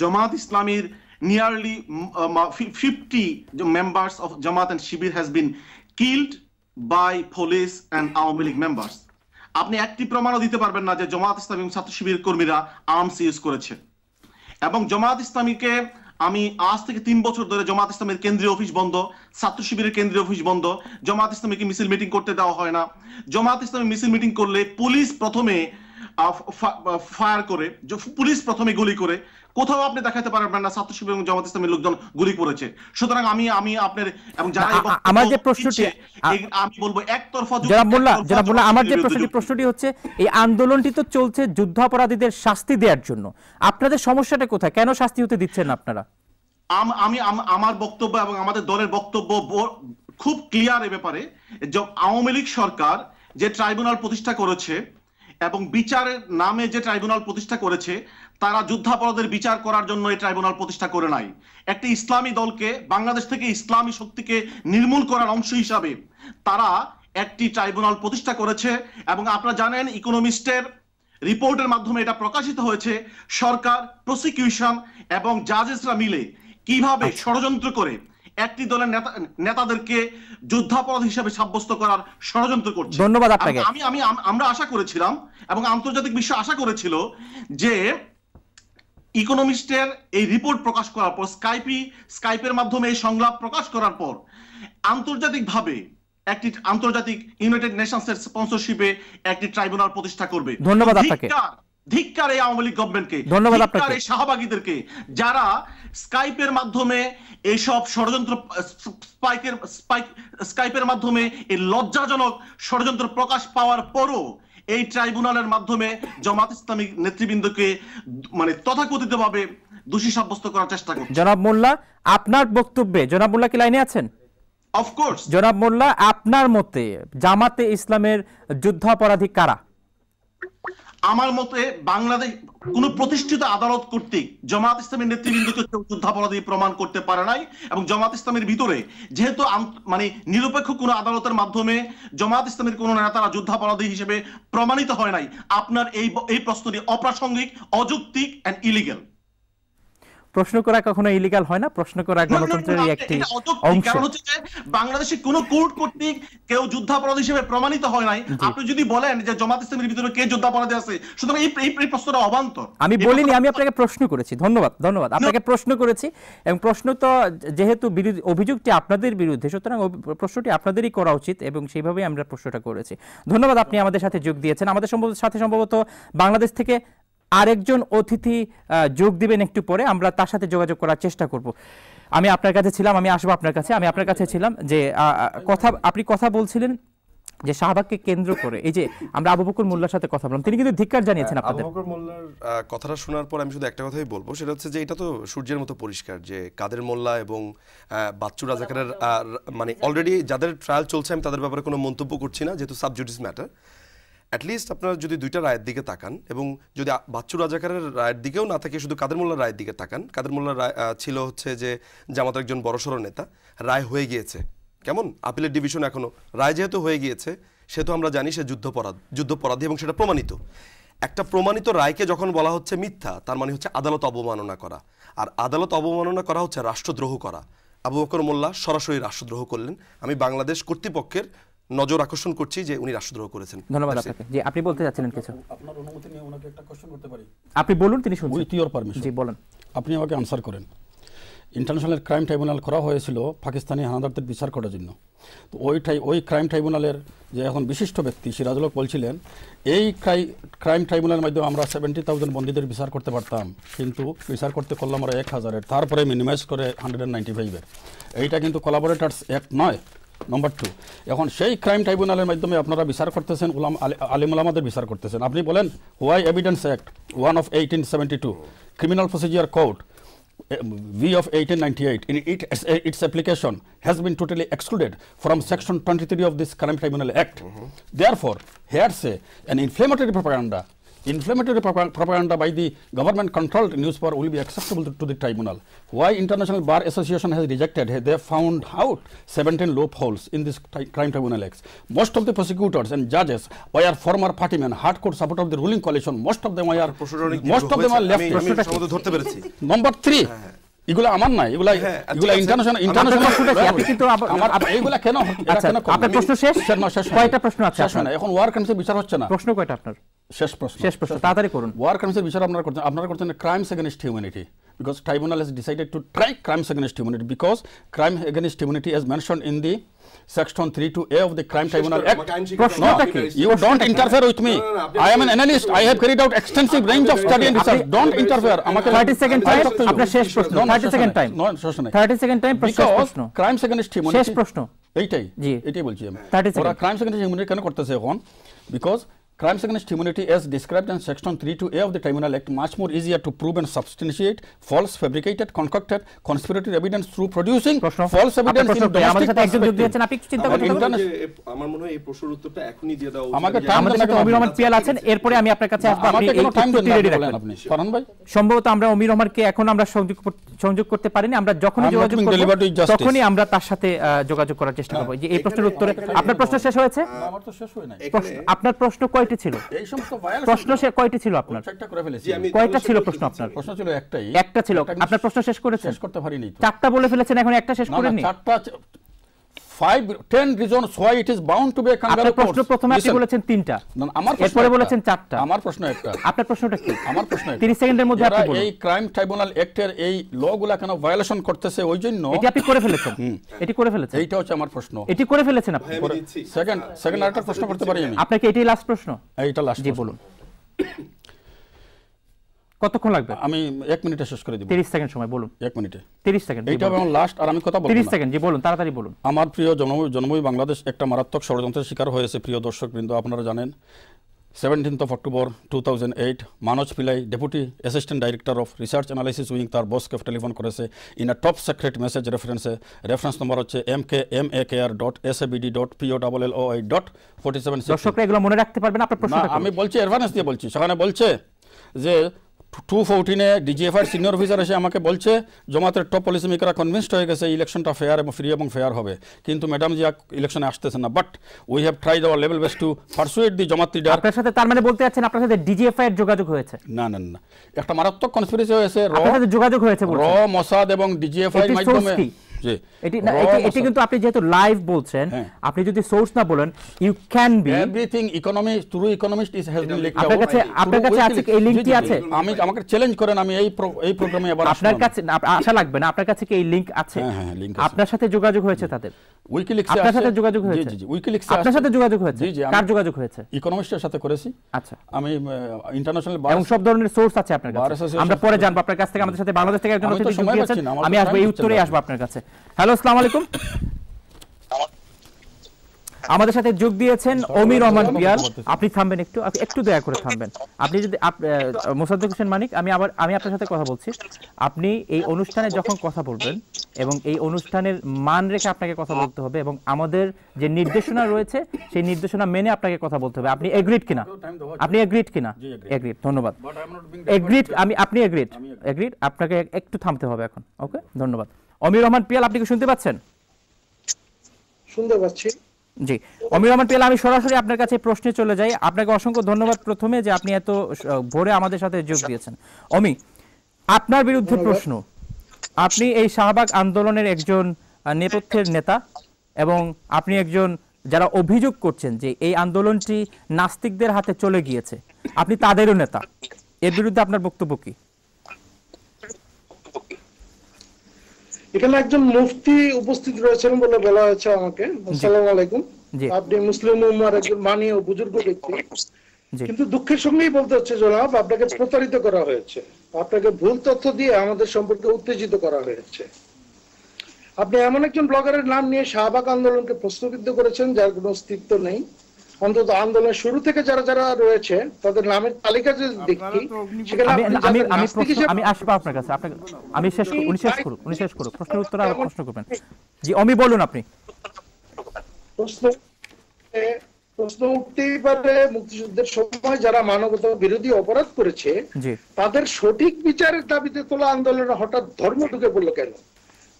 জমাত ইসলামীর nearly 50 mm, uh, members of Jamaat and Shibir has been killed by police and Awami League members. আপনি একটি প্রমাণও দিতে পারবেন না যে জমাত ইসলামী ছাত্র শিবির কর্মীরা আর্মস ইউজ করেছে এবং জমাত ইসলামীকে আমি আজ থেকে তিন বছর ধরে জমাত ইসলামের কেন্দ্রীয় অফিস বন্ধ ছাত্র শিবিরের কেন্দ্রীয় অফিস বন্ধ জমাত ইসলামীকে মিছিল মিটিং করতে দেওয়া হয় না জমাত ইসলামী মিছিল মিটিং করলে পুলিশ প্রথমে ফায়ার করে পুলিশ প্রথমে গুলি করে কোথাও আপনি দেখাতে পারবেন না ছাত্র শিবির এবং জামাত ইসলামের লোকজন গুলি করেছে সুতরাং আমি আমি আপনার এবং যারা আমার যে প্রশ্নটি আমি বলবো একতরফা যারা বললা যারা বললা আমার যে প্রশ্নটি প্রশ্নটি হচ্ছে এই আন্দোলনটি তো চলছে যুদ্ধ অপরাধীদের শাস্তি দেওয়ার জন্য আপনাদের সমস্যাটা কোথায় কেন শাস্তি হতে দিচ্ছেন আপনারা আমি আমার বক্তব্য এবং আমাদের দলের বক্তব্য খুব ক্লিয়ার এ ব্যাপারে যে আওয়ামী লীগ সরকার যে ট্রাইব্যুনাল প্রতিষ্ঠা করেছে এবং বিচারের নামে যে ট্রাইব্যুনাল প্রতিষ্ঠা করেছে তারা যুদ্ধাপরাধের বিচার করার জন্য এই ট্রাইব্যুনাল প্রতিষ্ঠা করে নাই একটি ইসলামী দলকে বাংলাদেশ থেকে ইসলামী শক্তিকে নির্মূল করার অংশ হিসাবে তারা একটি ট্রাইব্যুনাল প্রতিষ্ঠা করেছে এবং আপনারা জানেন ইকোনমিস্টের রিপোর্টের মাধ্যমে এটা প্রকাশিত হয়েছে সরকার প্রসিকিউশন এবং জাজেসরা মিলে কিভাবে আচ্ছা। ষড়যন্ত্র করে একটি দলের নেতা নেতাদেরকে যুদ্ধাপরাধ হিসাবে সাব্যস্ত করার ষড়যন্ত্র করছে ধন্যবাদ আমি আমি আমরা আশা করেছিলাম এবং আন্তর্জাতিক বিশ্ব আশা করেছিল যে ইকোনমিস্টের এই রিপোর্ট প্রকাশ করার পর স্কাইপি স্কাইপের মাধ্যমে এই সংলাপ প্রকাশ করার পর আন্তর্জাতিকভাবে একটি আন্তর্জাতিক ইউনাইটেড নেশনসের স্পন্সরশিপে একটি ট্রাইব্যুনাল প্রতিষ্ঠা করবে ধন্যবাদ আপনাকে ধিক্কার এই আওয়ামী লীগ গভর্নমেন্টকে ধন্যবাদ আপনাকে এই শাহবাগীদেরকে যারা স্কাইপের মাধ্যমে এইসব ষড়যন্ত্র স্পাইকের স্পাইক স্কাইপের মাধ্যমে এই লজ্জাজনক ষড়যন্ত্র প্রকাশ পাওয়ার পরও এই ট্রাইব্যুনালের মাধ্যমে জামাত ইসলামিক নেতৃবৃন্দকে মানে তথাকথিতভাবে দোষী সাব্যস্ত করার চেষ্টা করছে জনাব মোল্লা আপনার বক্তব্যে জনাব মোল্লা কি লাইনে আছেন অফকোর্স জনাব মোল্লা আপনার মতে জামাতে ইসলামের যুদ্ধাপরাধী কারা আমার মতে বাংলাদেশ কোন প্রতিষ্ঠিত আদালত কর্তৃক জামাত ইসলামের নেতৃবৃন্দকে কেউ যুদ্ধাপরাধী প্রমাণ করতে পারে নাই এবং জামাত ইসলামের ভিতরে যেহেতু মানে নিরপেক্ষ কোন আদালতের মাধ্যমে জামাত ইসলামের কোন নেতারা যুদ্ধাপরাধী হিসেবে প্রমাণিত হয় নাই আপনার এই এই প্রশ্নটি অপ্রাসঙ্গিক অযৌক্তিক অ্যান্ড ইলিগেল প্রশ্ন করা কখনো ইলিগাল হয় না প্রশ্ন করা গণতন্ত্রের একটি অংশ হচ্ছে যে বাংলাদেশে কোন কোর্ট কর্তৃক কেউ যুদ্ধাপরাধ হিসেবে প্রমাণিত হয় নাই আপনি যদি বলেন যে জামাত ইসলামের ভিতরে কে যুদ্ধাপরাধী আছে সুতরাং এই এই প্রশ্নটা অবান্তর আমি বলিনি আমি আপনাকে প্রশ্ন করেছি ধন্যবাদ ধন্যবাদ আপনাকে প্রশ্ন করেছি এবং প্রশ্ন তো যেহেতু অভিযোগটি আপনাদের বিরুদ্ধে সুতরাং প্রশ্নটি আপনাদেরই করা উচিত এবং সেইভাবেই আমরা প্রশ্নটা করেছি ধন্যবাদ আপনি আমাদের সাথে যোগ দিয়েছেন আমাদের সাথে সম্ভবত বাংলাদেশ থেকে আরেকজন অতিথি যোগ দিবেন একটু পরে আমরা তার সাথে যোগাযোগ করার চেষ্টা করব আমি আপনার কাছে ছিলাম আমি আসবো আপনার কাছে আমি আপনার কাছে ছিলাম যে কথা আপনি কথা বলছিলেন যে শাহবাগকে কেন্দ্র করে এই যে আমরা আবু বকর মোল্লার সাথে কথা বললাম তিনি কিন্তু ধিক্কার জানিয়েছেন হ্যাঁ, আপনাদের আবু বকর মোল্লার কথাটা শোনার পর আমি শুধু একটা কথাই বলবো সেটা হচ্ছে যে এটা তো সূর্যের মতো পরিষ্কার যে কাদের মোল্লা এবং বাচ্চু রাজাকারের মানে অলরেডি যাদের ট্রায়াল চলছে আমি তাদের ব্যাপারে কোনো মন্তব্য করছি না যেহেতু সাবজুডিস ম্যাটার অ্যাটলিস্ট আপনারা যদি দুইটা রায়ের দিকে তাকান এবং যদি বাচ্চু রাজাকারের রায়ের দিকেও না থাকে শুধু কাদের মোল্লার রায়ের দিকে তাকান কাদের মোল্লার রায় ছিল হচ্ছে যে জামাতের একজন বড়সড় নেতা রায় হয়ে গিয়েছে কেমন আপিলের ডিভিশন এখনও রায় যেহেতু হয়ে গিয়েছে সে তো আমরা জানি সে যুদ্ধপরাধ যুদ্ধপরাধী এবং সেটা প্রমাণিত একটা প্রমাণিত রায়কে যখন বলা হচ্ছে মিথ্যা তার মানে হচ্ছে আদালত অবমাননা করা আর আদালত অবমাননা করা হচ্ছে রাষ্ট্রদ্রোহ করা আবু বকর মোল্লা সরাসরি রাষ্ট্রদ্রোহ করলেন আমি বাংলাদেশ কর্তৃপক্ষের নজর আকর্ষণ করছি যে উনি রাষ্ট্রদ্রোহ করেছেন ধন্যবাদ আপনাকে যে আপনি বলতে যাচ্ছিলেন কিছু আপনার অনুমতি নিয়ে উনাকে একটা কোশ্চেন করতে পারি আপনি বলুন তিনি শুনছেন উইথ ইওর পারমিশন জি বলেন আপনি আমাকে আনসার করেন ইন্টারন্যাশনাল ক্রাইম ট্রাইব্যুনাল করা হয়েছিল পাকিস্তানি হানাদারদের বিচার করার জন্য তো ওই ওই ক্রাইম ট্রাইব্যুনালের যে এখন বিশিষ্ট ব্যক্তি সিরাজুলক বলছিলেন এই ক্রাইম ট্রাইব্যুনালের মাধ্যমে আমরা সেভেন্টি থাউজেন্ড বন্দীদের বিচার করতে পারতাম কিন্তু বিচার করতে করলাম আমরা এক হাজারের তারপরে মিনিমাইজ করে হান্ড্রেড অ্যান্ড নাইনটি ফাইভের এইটা কিন্তু কোলাবোরেটার্স অ্যাক্ট নয় নম্বর টু এখন সেই ক্রাইম ট্রাইব্যুনালের মাধ্যমে আপনারা বিচার করতেছেন উলাম আলিমুলামাদের বিচার করতেছেন আপনি বলেন why evidence act one of eighteen seventy two criminal procedure code V of 1898 in it, its application has been totally excluded from section 23 of this crime tribunal act. Mm -hmm. Therefore, hearsay and inflammatory propaganda inflammatory propaganda by the government controlled newspaper will be acceptable to, the tribunal. Why International Bar Association has rejected, they found out 17 loopholes in this crime tribunal acts. Most of the prosecutors and judges were former partymen, hardcore support of the ruling coalition. Most of them are, most of them are left. Number three. এগুলো আমার নাই এগুলা হ্যাঁ, আচ্ছা, এগুলা international আচ্ছা। International আপনি কিন্তু আমার এইগুলা কেন আচ্ছা, আপনার প্রশ্ন শেষ শেষ কয়টা প্রশ্ন আছে শেষ না এখন ওয়ার বিচার হচ্ছে না প্রশ্ন কয়টা আপনার শেষ প্রশ্ন শেষ প্রশ্ন তাড়াতাড়ি করুন ওয়ার ক্রাইমসের বিচার আপনারা করছেন আপনারা করছেন crimes against humanity because tribunal has try crimes against humanity because crime against humanity as mentioned in section 3 to A of the crime tribunal act. No, you don't interfere with me. I am an analyst. I have carried out extensive range of study and research. Don't interfere. 30 second time. আপনার শেষ প্রশ্ন 30 second second নো শোষণ 30 second time প্রশ্ন crime against humanity শেষ প্রশ্ন এইটাই এইটাই বলছি আমি ওরা ক্রাইম সেকেন্ডস্ট হিউম্যানিটি কেন করতেছে এখন because Crimes against humanity as described in section 3 to A of the Tribunal Act much more easier to prove and substantiate false, fabricated, concocted, conspiratory evidence through producing false evidence in domestic perspective. সংযোগ সংযোগ করতে পারিনি আমরা যখনই যোগাযোগ করব তখনই আমরা তার সাথে যোগাযোগ করার চেষ্টা করব যে এই প্রশ্নের উত্তরে আপনার প্রশ্ন শেষ হয়েছে আমার তো শেষ হয় নাই আপনার প্রশ্ন কয় কয়টি ছিল এই সমস্ত ভায়াল প্রশ্ন সে কয়টি ছিল আপনার চারটা করে ফেলেছি আমি কয়টা ছিল প্রশ্ন আপনার প্রশ্ন ছিল একটাই একটা ছিল আপনার প্রশ্ন শেষ করেছেন শেষ করতে পারিনি চারটা বলে ফেলেছেন এখন একটা শেষ করেননি চারটা five ten reasons why it is bound to be আপনার প্রশ্ন প্রথমে আপনি বলেছেন তিনটা আমার এরপরে বলেছেন চারটা আমার প্রশ্ন একটা আপনার প্রশ্নটা কি আমার প্রশ্ন 30 সেকেন্ডের মধ্যে আপনি বলুন এই ক্রাইম ট্রাইব্যুনাল অ্যাক্টের এই ল গুলা কেন ভায়োলেশন করতেছে ওই জন্য এটা আপনি করে ফেলেছেন এটি করে ফেলেছেন এইটা হচ্ছে আমার প্রশ্ন এটি করে ফেলেছেন আপনি সেকেন্ড সেকেন্ড আরেকটা প্রশ্ন করতে পারি আমি আপনাকে এটাই লাস্ট প্রশ্ন এইটা লাস্ট জি বলুন কতক্ষণ লাগবে আমি এক মিনিটে শেষ করে দিব তিরিশ সেকেন্ড সময় বলুন এক মিনিটে তিরিশ সেকেন্ড এইটা এবং লাস্ট আর আমি কথা বলবো তিরিশ সেকেন্ড জি বলুন তাড়াতাড়ি বলুন আমার প্রিয় জন্মভূমি জন্মভূমি বাংলাদেশ একটা মারাত্মক ষড়যন্ত্রের শিকার হয়েছে প্রিয় দর্শক বৃন্দ আপনারা জানেন seventeenth of October two thousand eight Manoj Pillai deputy assistant director of research analysis wing তার বসকে টেলিফোন করেছে in a top secret message রেফারেন্সে রেফারেন্স নম্বর হচ্ছে M K M A K R dot S A B D dot P O double L O I dot forty seven দর্শকরা মনে রাখতে পারবেন আপনার প্রশ্ন আমি বলছি অ্যাডভান্স দিয়ে বলছি সেখানে বলছে যে টু ফোরটিনে ডিজিএফআর সিনিয়র অফিসার এসে আমাকে বলছে জমাতের টপ পলিসি মেকাররা কনভিনসড হয়ে গেছে ইলেকশনটা ফেয়ার এবং ফ্রি এবং ফেয়ার হবে কিন্তু ম্যাডাম যে ইলেকশনে আসতেছে না but we have tried our level best to persuade the Jamaat leader আপনার সাথে তার মানে বলতে যাচ্ছেন আপনার সাথে ডিজিএফআই এর যোগাযোগ হয়েছে না না না একটা মারাত্মক কনস্পিরেসি হয়েছে র যোগাযোগ হয়েছে র মোসাদ এবং ডিজিএফআই এর মাধ্যমে এটি না এটি কিন্তু আপনি যেহেতু লাইভ বলছেন হ্যাঁ। আপনি যদি সোর্স না বলেন you can be everything economist is has been আপনার কাছে আপনার কাছে আছে এই লিংকটি আছে আমি আমাকে চ্যালেঞ্জ করেন আমি এই এই প্রোগ্রামে আপনার কাছে আশা লাগবে না আপনার কাছে কি এই লিংক হ্যাঁ, হ্যাঁ, আছে আপনার সাথে যোগাযোগ হয়েছে তাদের উইকিলিক্স আপনার সাথে যোগাযোগ হয়েছে জি জি উইকিলিক্স আপনার সাথে যোগাযোগ হয়েছে জি জি কার যোগাযোগ হয়েছে ইকোনমিস্টের সাথে করেছি আচ্ছা আমি ইন্টারন্যাশনাল এবং সব ধরনের সোর্স আছে আপনার কাছে আমরা পরে জানবো আপনার কাছ থেকে আমাদের সাথে বাংলাদেশ থেকে একজন আমি আসবো এই উত্তরে আসবো আপনার কাছে হ্যালো আসসালামু আলাইকুম আমাদের সাথে যোগ দিয়েছেন অমির রহমান বিয়াল আপনি থামবেন একটু একটু দয়া করে থামবেন আপনি যদি মোসাদ্দেক হোসেন মানিক আমি আবার আমি আপনার সাথে কথা বলছি আপনি এই অনুষ্ঠানে যখন কথা বলবেন এবং এই অনুষ্ঠানের মান রেখে আপনাকে কথা বলতে হবে এবং আমাদের যে নির্দেশনা রয়েছে সেই নির্দেশনা মেনে আপনাকে কথা বলতে হবে আপনি এগ্রিড কিনা আপনি এগ্রিড কিনা এগ্রিড ধন্যবাদ এগ্রিড আমি আপনি এগ্রিড এগ্রিড আপনাকে একটু থামতে হবে এখন ওকে ধন্যবাদ অমির রহমান পিয়াল আপনি কি শুনতে পাচ্ছেন শুনতে পাচ্ছি জি অমির রহমান পিয়াল আমি সরাসরি আপনার কাছে প্রশ্নে চলে যাই আপনাকে অসংখ্য ধন্যবাদ প্রথমে যে আপনি এত ভোরে আমাদের সাথে যোগ দিয়েছেন অমি আপনার বিরুদ্ধে প্রশ্ন আপনি এই শাহবাগ আন্দোলনের একজন নেপথ্যের নেতা এবং আপনি একজন যারা অভিযোগ করছেন যে এই আন্দোলনটি নাস্তিকদের হাতে চলে গিয়েছে আপনি তাদেরও নেতা এর বিরুদ্ধে আপনার বক্তব্য কি এখানে একজন মুফতি উপস্থিত রয়েছেন বলে বলা হয়েছে আমাকে আসসালাম আলাইকুম আপনি মুসলিম উম্মার একজন মানি ও বুজুর্গ ব্যক্তি কিন্তু দুঃখের সঙ্গেই বলতে হচ্ছে জনাব আপনাকে প্রতারিত করা হয়েছে আপনাকে ভুল তথ্য দিয়ে আমাদের সম্পর্কে উত্তেজিত করা হয়েছে আপনি এমন একজন ব্লগারের নাম নিয়ে শাহবাগ আন্দোলনকে প্রশ্নবিদ্ধ করেছেন যার কোনো অস্তিত্ব নেই অন্তত শুরু থেকে যারা যারা রয়েছে তাদের নামের তালিকা যদি দেখি আমি আসবো আপনার কাছে আমি শেষ উনি শেষ উনি শেষ প্রশ্নের উত্তর আর প্রশ্ন করবেন জি অমি বলুন আপনি প্রশ্ন উঠতেই পারে মুক্তিযুদ্ধের সময় যারা মানবতা বিরোধী অপরাধ করেছে তাদের সঠিক বিচারের দাবিতে তোলা আন্দোলনে হঠাৎ ধর্ম ঢুকে পড়লো কেন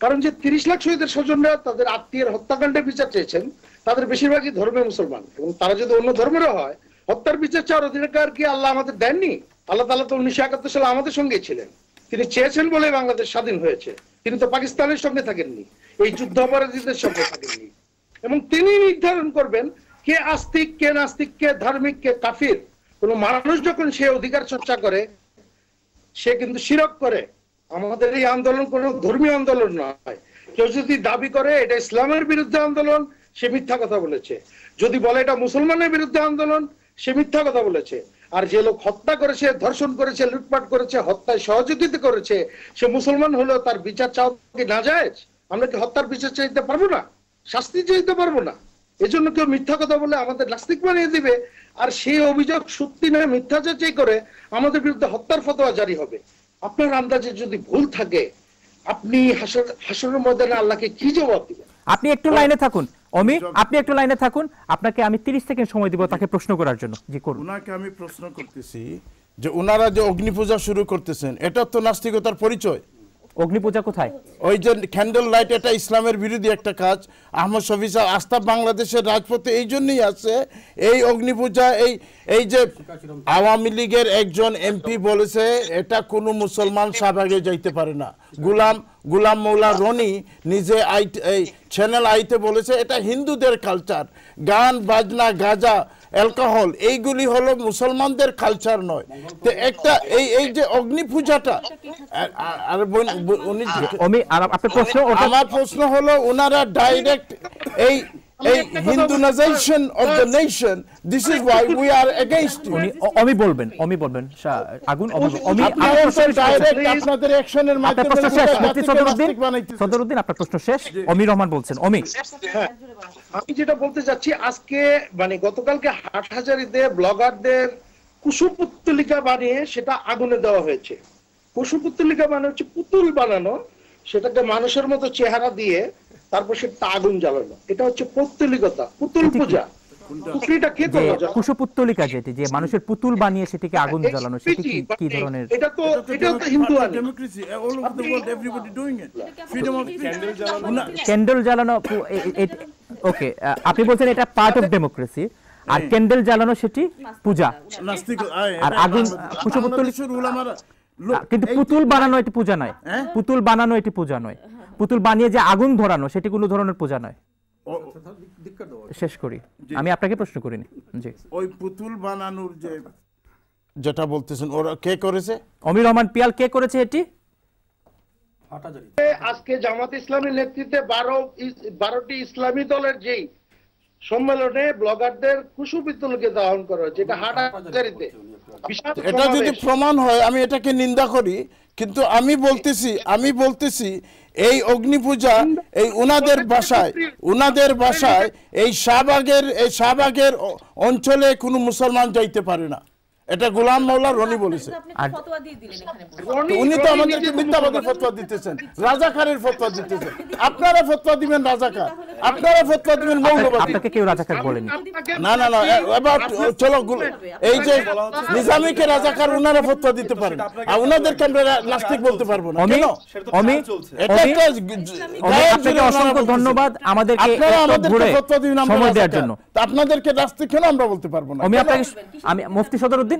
কারণ যে তিরিশ লাখ শহীদের স্বজনরা তাদের আত্মীয়ের হত্যাকাণ্ডে বিচার চেয়েছেন তাদের বেশিরভাগই ধর্মে মুসলমান এবং তারা যদি অন্য ধর্মেরও হয় হত্যার বিচার চাওয়ার অধিকার কি আল্লাহ আমাদের দেননি আল্লাহ তালা তো উনিশশো একাত্তর সালে আমাদের সঙ্গে ছিলেন তিনি চেয়েছেন বলে বাংলাদেশ স্বাধীন হয়েছে তিনি তো পাকিস্তানের সঙ্গে থাকেননি এই যুদ্ধ অপরাধীদের সঙ্গে থাকেননি এবং তিনি নির্ধারণ করবেন কে আস্তিক কে নাস্তিক কে ধার্মিক কে কাফির কোন মানুষ যখন সে অধিকার চর্চা করে সে কিন্তু শিরক করে আমাদের এই আন্দোলন কোন ধর্মীয় আন্দোলন নয় কেউ যদি দাবি করে এটা ইসলামের বিরুদ্ধে আন্দোলন সে মিথ্যা কথা বলেছে যদি বলে এটা মুসলমানের বিরুদ্ধে আন্দোলন সে মিথ্যা কথা বলেছে আর যে লোক হত্যা করেছে ধর্ষণ করেছে লুটপাট করেছে হত্যায় সহযোগিতা করেছে সে মুসলমান হলেও তার বিচার চাও কি না যায় আমরা কি হত্যার বিচার চাইতে পারবো না শাস্তি চাইতে পারবো না এজন্য কেউ মিথ্যা কথা বলে আমাদের নাস্তিক বানিয়ে দিবে আর সেই অভিযোগ সত্যি না মিথ্যা যাচাই করে আমাদের বিরুদ্ধে হত্যার ফতোয়া জারি হবে আপনার আন্দাজে যদি ভুল থাকে আপনি হাসর হাসরের ময়দানে আল্লাহকে কি জবাব দিবেন আপনি একটু লাইনে থাকুন অমি আপনি একটু লাইনে থাকুন আপনাকে আমি 30 সেকেন্ড সময় দিব তাকে প্রশ্ন করার জন্য জি করুন উনাকে আমি প্রশ্ন করতেছি যে উনারা যে অগ্নিপূজা শুরু করতেছেন এটা তো নাস্তিকতার পরিচয় অগ্নিপূজা কোথায় ওই যে ক্যান্ডেল লাইট এটা ইসলামের বিরোধী একটা কাজ আহমদ শফি সাহেব আস্থা বাংলাদেশের রাজপথে এই জন্যই আছে এই অগ্নিপূজা এই এই যে আওয়ামী লীগের একজন এমপি বলেছে এটা কোনো মুসলমান শাহবাগে যাইতে পারে না গুলাম গুলাম মৌলা রনি নিজে আই চ্যানেল আইতে বলেছে এটা হিন্দুদের কালচার গান বাজনা গাজা অ্যালকোহল এইগুলি হলো মুসলমানদের কালচার নয় তো একটা এই এই যে অগ্নি পূজাটা আর উনি আমার প্রশ্ন হলো ওনারা ডাইরেক্ট এই a of the nation. This is why we are against you. অমি বলবেন হ্যাঁ। আমি যেটা বলতে চাচ্ছি আজকে মানে গতকালকে হাটহাজারিতে ব্লগারদের কুসুপুত্তলিকা বানিয়ে সেটা আগুনে দেওয়া হয়েছে কুসুপুত্তলিকা মানে হচ্ছে পুতুল বানানো সেটাকে মানুষের মতো চেহারা দিয়ে তারপর সে আগুন জ্বালানো এটা হচ্ছে পৌত্তলিকতা পুতুল পূজা আপনি বলছেন এটা পার্ট অফ ডেমোক্রেসি আর ক্যান্ডেল জ্বালানো সেটি পূজা আর আগুন কুশপুত্তলিক কিন্তু পুতুল বানানো এটি পূজা নয় হ্যাঁ? পুতুল বানানো এটি পূজা নয় পুতুল বানিয়ে যে আগুন ধরানো সেটি কোনো ধরনের পূজা নয় শেষ করি আমি আপনাকে প্রশ্ন করিনি জি ওই পুতুল বানানোর যে যেটা বলতেছেন ওরা কে করেছে অমির রহমান পিয়াল কে করেছে এটি আজকে জামাত ইসলামের নেতৃত্বে বারো বারোটি ইসলামী দলের যে সম্মেলনে ব্লগারদের কুসুপিতলকে দাহন করা হয়েছে এটা হাটা হাটাচারিতে এটা যদি প্রমাণ হয় আমি এটাকে নিন্দা করি কিন্তু আমি বলতেছি আমি বলতেছি এই অগ্নি পূজা এই উনাদের বাসায় উনাদের বাসায় এই শাহবাগের এই শাহবাগের অঞ্চলে কোনো মুসলমান যাইতে পারে না এটা গোলাম মৌলা রনি বলেছে উনি তো আমাদেরকে মিথ্যাবাদের ফতোয়া দিতেছেন রাজাকারের ফতোয়া দিতেছেন আপনারা ফতোয়া দিবেন রাজাকার আপনারা ফতোয়া দিবেন আচ্ছা, মৌলবাদী আচ্ছা, আপনাকে কেউ রাজাকার বলেনি না না না এবার চলো এই যে নিজামীকে রাজাকার ওনারা ফতোয়া দিতে পারেন আর ওনাদেরকে আমরা নাস্তিক বলতে পারবো না কেন অমি এটা একটা আপনাকে অসংখ্য ধন্যবাদ আমাদেরকে আপনারা আমাদেরকে ফতোয়া দিবেন আমরা সময় দেওয়ার জন্য আপনাদেরকে নাস্তিক কেন আমরা বলতে পারবো না আমি আপনাকে আমি মুফতি সদরউদ্দিন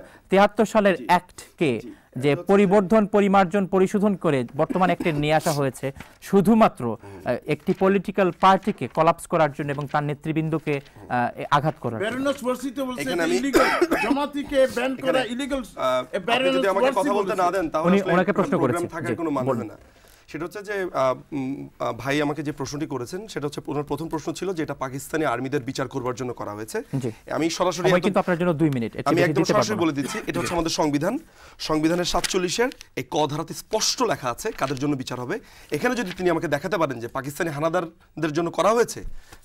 1973 সালের অ্যাক্টকে যে পরিবর্ধন পরিমার্জন পরিশোধন করে বর্তমান একটি নিয়ে আসা হয়েছে শুধুমাত্র একটি পলিটিক্যাল পার্টিকে কলাপস করার জন্য এবং তার নেতৃবৃন্দকে আঘাত করার জন্য উনি ওনাকে প্রশ্ন করেছেন সেটা হচ্ছে যে ভাই আমাকে যে প্রশ্নটি করেছেন সেটা হচ্ছে ওনার প্রথম প্রশ্ন ছিল যে এটা পাকিস্তানি আর্মিদের বিচার করবার জন্য করা হয়েছে আমি সরাসরি কিন্তু আপনার জন্য 2 মিনিট আমি একদম সরাসরি বলে দিচ্ছি এটা হচ্ছে আমাদের সংবিধান সংবিধানের 47 এর এই ক ধারাতে স্পষ্ট লেখা আছে কাদের জন্য বিচার হবে এখানে যদি তিনি আমাকে দেখাতে পারেন যে পাকিস্তানি হানাদারদের জন্য করা হয়েছে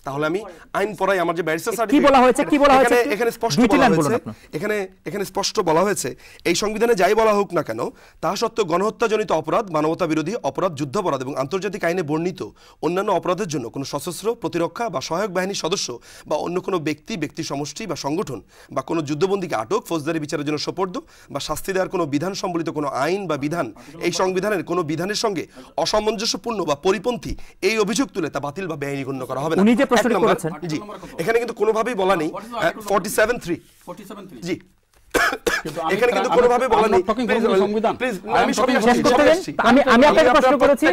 তাহলে আমি আইন পড়াই আমার যে ব্যারিস্টার সার্টিফিকেট কি বলা হয়েছে কি বলা হয়েছে এখানে স্পষ্ট বলা হয়েছে এখানে এখানে স্পষ্ট বলা হয়েছে এই সংবিধানে যাই বলা হোক না কেন তা সত্ত্বেও গণহত্যাজনিত অপরাধ মানবতা বিরোধী অপরাধ যুদ্ধাপরাধ এবং আন্তর্জাতিক আইনে বর্ণিত অন্যান্য অপরাধের জন্য কোনো সশস্ত্র প্রতিরক্ষা বা সহায়ক বাহিনীর সদস্য বা অন্য কোনো ব্যক্তি ব্যক্তি সমষ্টি বা সংগঠন বা কোনো যুদ্ধবন্দীকে আটক ফৌজদারি বিচারের জন্য সোপর্দ বা শাস্তি দেওয়ার কোনো বিধান সম্বলিত কোনো আইন বা বিধান এই সংবিধানের কোনো বিধানের সঙ্গে অসামঞ্জস্যপূর্ণ বা পরিপন্থী এই অভিযোগ তুলে তা বাতিল বা বেআইনি গণ্য করা হবে না প্রশ্নটি করেছেন জি এখানে কিন্তু কোনোভাবেই বলা নেই 473 জি এখানে কিন্তু কোনোভাবে বলা নেই uh, আমি সবই শেষ করতে আমি আমি আপনাকে প্রশ্ন করেছি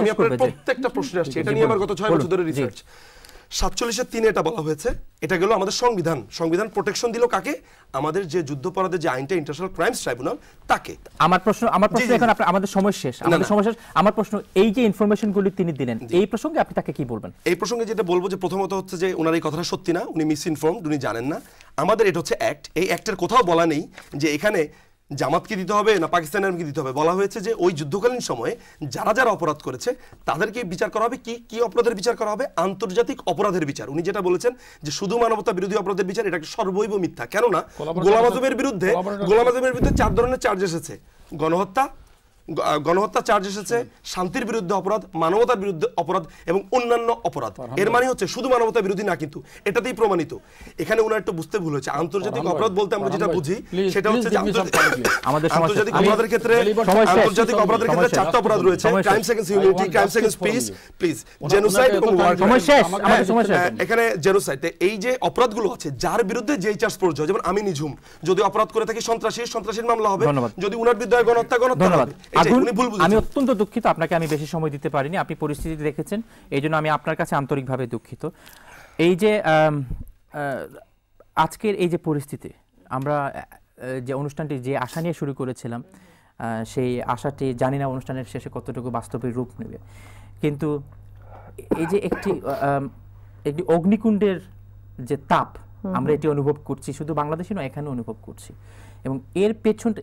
আমি আপনার প্রত্যেকটা প্রশ্নে আসছি এটা নিয়ে আমার গত 6 বছর ধরে রিসার্চ সাতচল্লিশে তিনে এটা বলা হয়েছে এটা গেল আমাদের সংবিধান সংবিধান প্রোটেকশন দিল কাকে আমাদের যে যুদ্ধপরাধের যে আইনটা ইন্টারন্যাশনাল ক্রাইমস ট্রাইব্যুনাল তাকে আমার প্রশ্ন আমার প্রশ্ন এখন আমাদের সময় শেষ আমাদের সময় শেষ আমার প্রশ্ন এই যে ইনফরমেশনগুলি তিনি দিলেন এই প্রসঙ্গে আপনি তাকে কি বলবেন এই প্রসঙ্গে যেটা বলবো যে প্রথমত হচ্ছে যে ওনার এই কথাটা সত্যি না উনি মিস ইনফর্মড উনি জানেন না আমাদের এটা হচ্ছে অ্যাক্ট এই অ্যাক্টের কোথাও বলা নেই যে এখানে জামাতকে দিতে হবে না পাকিস্তান আর্মিকে দিতে হবে বলা হয়েছে যে ওই যুদ্ধকালীন সময়ে যারা যারা অপরাধ করেছে তাদেরকে বিচার করা হবে কি কি অপরাধের বিচার করা হবে আন্তর্জাতিক অপরাধের বিচার উনি যেটা বলেছেন যে শুধু মানবতা বিরোধী অপরাধের বিচার এটা সর্বৈব মিথ্যা কেননা গোলাম আজমের বিরুদ্ধে গোলাম আজমের বিরুদ্ধে চার ধরনের চার্জ এসেছে গণহত্যা গণহত্যা চার্জ এসেছে শান্তির বিরুদ্ধে অপরাধ মানবতার বিরুদ্ধে অপরাধ এবং অন্যান্য অপরাধ এর মানে হচ্ছে শুধু মানবতা বিরোধী না কিন্তু এটাতেই প্রমাণিত এখানে ওনার একটু বুঝতে ভুল হয়েছে আন্তর্জাতিক অপরাধ বলতে আমরা যেটা বুঝি সেটা হচ্ছে আন্তর্জাতিক অপরাধের ক্ষেত্রে আন্তর্জাতিক অপরাধের ক্ষেত্রে চারটা অপরাধ রয়েছে crime seconds unity crime seconds peace please genocide এবং এখানে জেনোসাইড এই যে অপরাধগুলো আছে যার বিরুদ্ধে যেই চার্জ প্রযোজ্য যেমন আমি নিঝুম যদি অপরাধ করে থাকি সন্ত্রাসী সন্ত্রাসীর মামলা হবে যদি উনার বিরুদ্ধে গণহত্যা গণহত্যা হবে আমি অত্যন্ত দুঃখিত আপনাকে আমি বেশি সময় দিতে পারিনি আপনি পরিস্থিতি দেখেছেন এই জন্য আমি আপনার কাছে আন্তরিকভাবে দুঃখিত এই যে আজকের এই যে পরিস্থিতি আমরা যে অনুষ্ঠানটি যে আশা নিয়ে শুরু করেছিলাম সেই আশাটি জানি না অনুষ্ঠানের শেষে কতটুকু বাস্তবের রূপ নেবে কিন্তু এই যে একটি একটি অগ্নিকুণ্ডের যে তাপ আমরা এটি অনুভব করছি শুধু বাংলাদেশে নয় এখানে অনুভব করছি এবং এর পেছনটা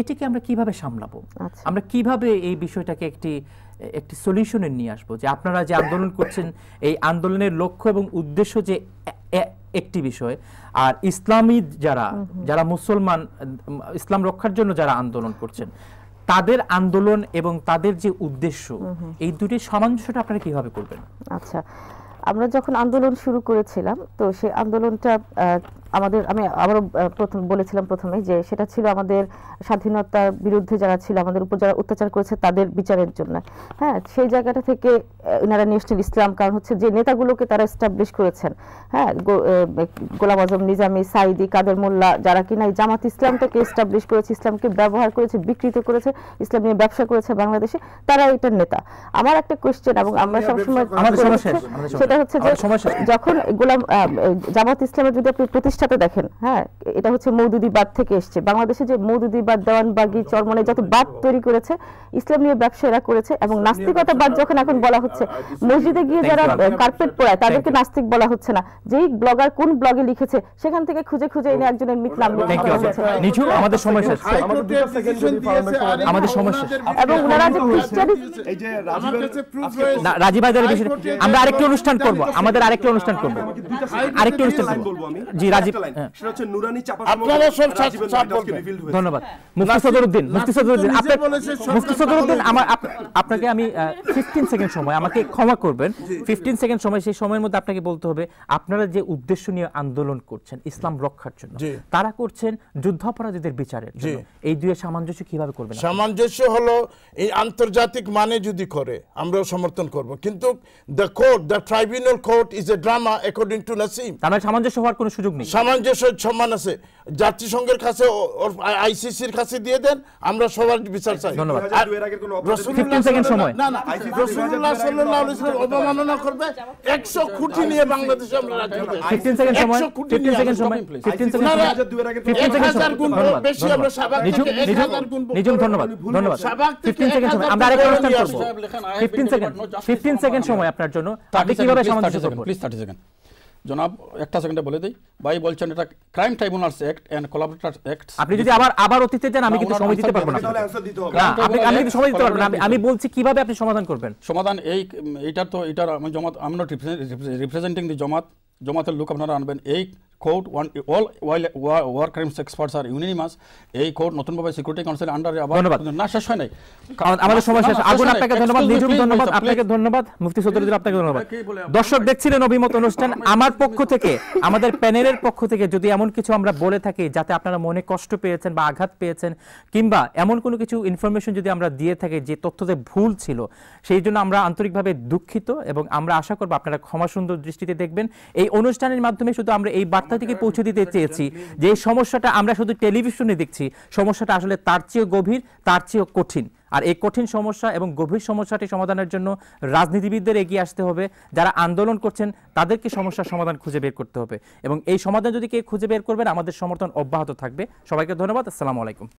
এটিকে আমরা কিভাবে সামলাবো আচ্ছা। আমরা কিভাবে এই বিষয়টাকে একটি একটি সলিউশনে নিয়ে আসবো যে আপনারা যে আন্দোলন করছেন এই আন্দোলনের লক্ষ্য এবং উদ্দেশ্য যে একটি বিষয় আর ইসলামী যারা যারা মুসলমান ইসলাম রক্ষার জন্য যারা আন্দোলন করছেন তাদের আন্দোলন এবং তাদের যে উদ্দেশ্য এই দুটি সামঞ্জস্যটা আপনারা কিভাবে করবেন আচ্ছা আমরা যখন আন্দোলন শুরু করেছিলাম তো সেই আন্দোলনটা আমাদের আমি আবারও প্রথম বলেছিলাম প্রথমে যে সেটা ছিল আমাদের স্বাধীনতার বিরুদ্ধে যারা ছিল আমাদের উপর যারা অত্যাচার করেছে তাদের বিচারের জন্য হ্যাঁ সেই জায়গাটা থেকে এনারা ন্যাশনাল ইসলাম কারণ হচ্ছে যে নেতাগুলোকে তারা এস্টাবলিশ করেছেন হ্যাঁ গোলাম আজম নিজামি সাইদি কাদের মোল্লা যারা কিনা এই জামাত ইসলামটাকে এস্টাবলিশ করেছে ইসলামকে ব্যবহার করেছে বিকৃত করেছে ইসলাম নিয়ে ব্যবসা করেছে বাংলাদেশে তারা এটার নেতা আমার একটা কোয়েশ্চেন এবং আমরা সবসময় সেটা হচ্ছে যে যখন গোলাম জামাত ইসলামের যদি আপনি প্রতিষ্ঠা পৃষ্ঠাতে দেখেন হ্যাঁ এটা হচ্ছে মৌদুদিবাদ থেকে এসছে বাংলাদেশে যে মৌদুদিবাদ দেওয়ানবাগি চরমনে যত বাদ তৈরি করেছে ইসলাম নিয়ে ব্যবসায়ীরা করেছে এবং নাস্তিকতাবাদ যখন এখন বলা হচ্ছে মসজিদে গিয়ে যারা কার্পেট পড়ায় তাদেরকে নাস্তিক বলা হচ্ছে না যেই ব্লগার কোন ব্লগে লিখেছে সেখান থেকে খুঁজে খুঁজে এনে একজনের মিথ নাম নিচু আমাদের সময় শেষ আমাদের সময় শেষ এবং ওনারা যে খ্রিস্টান এই যে রাজীব আমরা আরেকটি অনুষ্ঠান করব আমাদের আরেকটি অনুষ্ঠান করব আরেকটি অনুষ্ঠান করব জি রাজীব আপনারা যে উদ্দেশ্য নিয়ে আন্দোলন করছেন ইসলাম রক্ষার জন্য তারা করছেন যুদ্ধ অপরাধীদের বিচারের এই দুই সামঞ্জস্য কিভাবে করবেন সামঞ্জস্য হলো এই আন্তর্জাতিক মানে যদি করে আমরা সমর্থন করব কিন্তু the court the tribunal court is a drama according to Nasim তাহলে সামঞ্জস্য হওয়ার কোনো সুযোগ নেই সামঞ্জস্য সম্মান আছে জাতিসংঘের কাছে আইসিসির কাছে দিয়ে দেন আমরা সবার বিচার চাই অবমাননা করবে একশো কোটি নিয়ে বাংলাদেশে আমরা জন্য কিভাবে সামঞ্জস্য সেকেন্ড জনাব একটা সেকেন্ডে বলে দিই ভাই বলছেন এটা crime tribunals act and collaborator act আপনি যদি আবার আবার অতীতে যান আমি কিন্তু সময় দিতে পারবো না আপনি আমি কিন্তু সময় দিতে পারবো না আমি বলছি কিভাবে আপনি সমাধান করবেন সমাধান এই এটা তো এটা আমি জমাত আমি নট রিপ্রেজেন্টিং দি জমাত জমাতের লোক আপনারা আনবেন এই court one all war crimes experts আর ইউনিমাস এই কোর্ট ভাবে সিকিউরিটি কাউন্সিলের আন্ডারে আবার না শেষ হয় নাই কারণ আমাদের সময় শেষ আগুন আপনাকে ধন্যবাদ নিজুম ধন্যবাদ আপনাকে ধন্যবাদ মুফতি সদরুদ্দিন আপনাকে ধন্যবাদ দর্শক দেখছিলেন অভিমত অনুষ্ঠান আমার পক্ষ থেকে আমাদের প্যানেলের পক্ষ থেকে যদি এমন কিছু আমরা বলে থাকি যাতে আপনারা মনে কষ্ট পেয়েছেন বা আঘাত পেয়েছেন কিংবা এমন কোনো কিছু ইনফরমেশন যদি আমরা দিয়ে থাকি যে তথ্যতে ভুল ছিল সেই জন্য আমরা আন্তরিকভাবে দুঃখিত এবং আমরা আশা করব আপনারা ক্ষমা সুন্দর দৃষ্টিতে দেখবেন এই অনুষ্ঠানের মাধ্যমে শুধু আমরা এই বার্তা বার্তা থেকে পৌঁছে দিতে চেয়েছি যে সমস্যাটা আমরা শুধু টেলিভিশনে দেখছি সমস্যাটা আসলে তার চেয়েও গভীর তার চেয়েও কঠিন আর এই কঠিন সমস্যা এবং গভীর সমস্যাটি সমাধানের জন্য রাজনীতিবিদদের এগিয়ে আসতে হবে যারা আন্দোলন করছেন তাদেরকে সমস্যার সমাধান খুঁজে বের করতে হবে এবং এই সমাধান যদি কে খুঁজে বের করবেন আমাদের সমর্থন অব্যাহত থাকবে সবাইকে ধন্যবাদ আসসালামু আলাইকুম